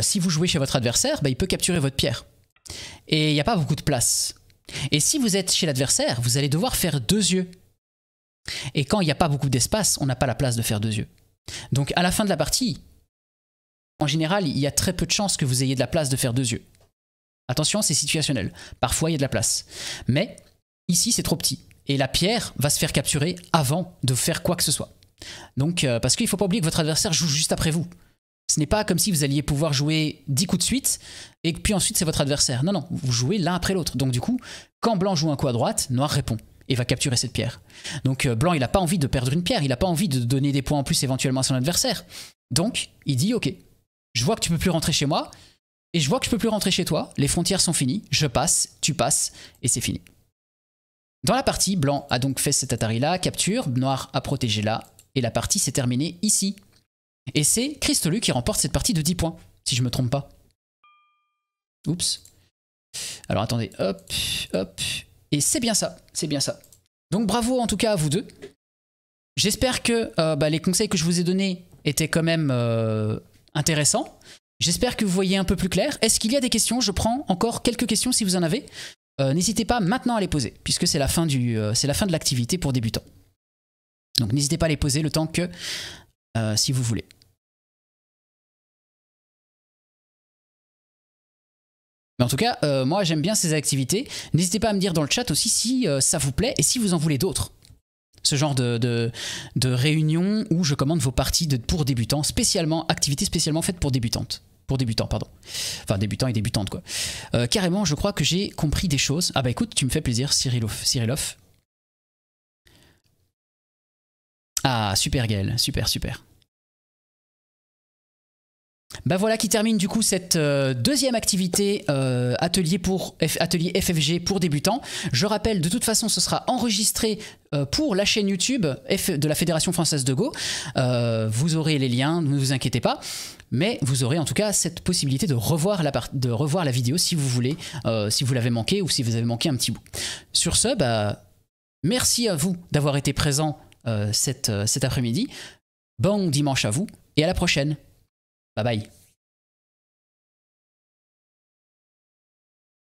si vous jouez chez votre adversaire, bah, il peut capturer votre pierre. Et il n'y a pas beaucoup de place. Et si vous êtes chez l'adversaire, vous allez devoir faire deux yeux. Et quand il n'y a pas beaucoup d'espace, on n'a pas la place de faire deux yeux. Donc à la fin de la partie, en général, il y a très peu de chances que vous ayez de la place de faire deux yeux. Attention, c'est situationnel. Parfois, il y a de la place. Mais ici, c'est trop petit. Et la pierre va se faire capturer avant de faire quoi que ce soit. Donc, euh, parce qu'il ne faut pas oublier que votre adversaire joue juste après vous. Ce n'est pas comme si vous alliez pouvoir jouer 10 coups de suite et puis ensuite c'est votre adversaire. Non, non, vous jouez l'un après l'autre. Donc du coup, quand blanc joue un coup à droite, noir répond et va capturer cette pierre. Donc euh, blanc, il n'a pas envie de perdre une pierre, il n'a pas envie de donner des points en plus éventuellement à son adversaire. Donc il dit ok, je vois que tu peux plus rentrer chez moi et je vois que je peux plus rentrer chez toi. Les frontières sont finies, je passe, tu passes et c'est fini. Dans la partie, blanc a donc fait cet Atari là, capture, noir a protégé là, et la partie s'est terminée ici. Et c'est Christolu qui remporte cette partie de 10 points, si je me trompe pas. Oups. Alors attendez, hop, hop. Et c'est bien ça, c'est bien ça. Donc bravo en tout cas à vous deux. J'espère que euh, bah, les conseils que je vous ai donnés étaient quand même euh, intéressants. J'espère que vous voyez un peu plus clair. Est-ce qu'il y a des questions Je prends encore quelques questions si vous en avez. Euh, n'hésitez pas maintenant à les poser, puisque c'est la fin, du, la fin de l'activité pour débutants. Donc n'hésitez pas à les poser le temps que, si vous voulez. Mais en tout cas, euh, moi j'aime bien ces activités. N'hésitez pas à me dire dans le chat aussi si euh, ça vous plaît et si vous en voulez d'autres. Ce genre de, de, réunion où je commande vos parties de, pour débutants, spécialement, activités spécialement faites pour débutantes. Pour débutants, pardon. Enfin, débutants et débutantes, quoi. Euh, carrément, je crois que j'ai compris des choses. Ah bah écoute, tu me fais plaisir, Cyrilov. Cyrilov. Ah, super Gaël, super, super. Bah, voilà qui termine du coup cette euh, deuxième activité euh, atelier, pour, atelier FFG pour débutants. Je rappelle, de toute façon, ce sera enregistré euh, pour la chaîne YouTube de la Fédération française de Go. vous aurez les liens, ne vous inquiétez pas. Mais vous aurez en tout cas cette possibilité de revoir la, de revoir la vidéo si vous voulez, si vous l'avez manqué ou si vous avez manqué un petit bout. Sur ce, bah, merci à vous d'avoir été présent cette, cet après-midi. Bon dimanche à vous et à la prochaine. Bye bye.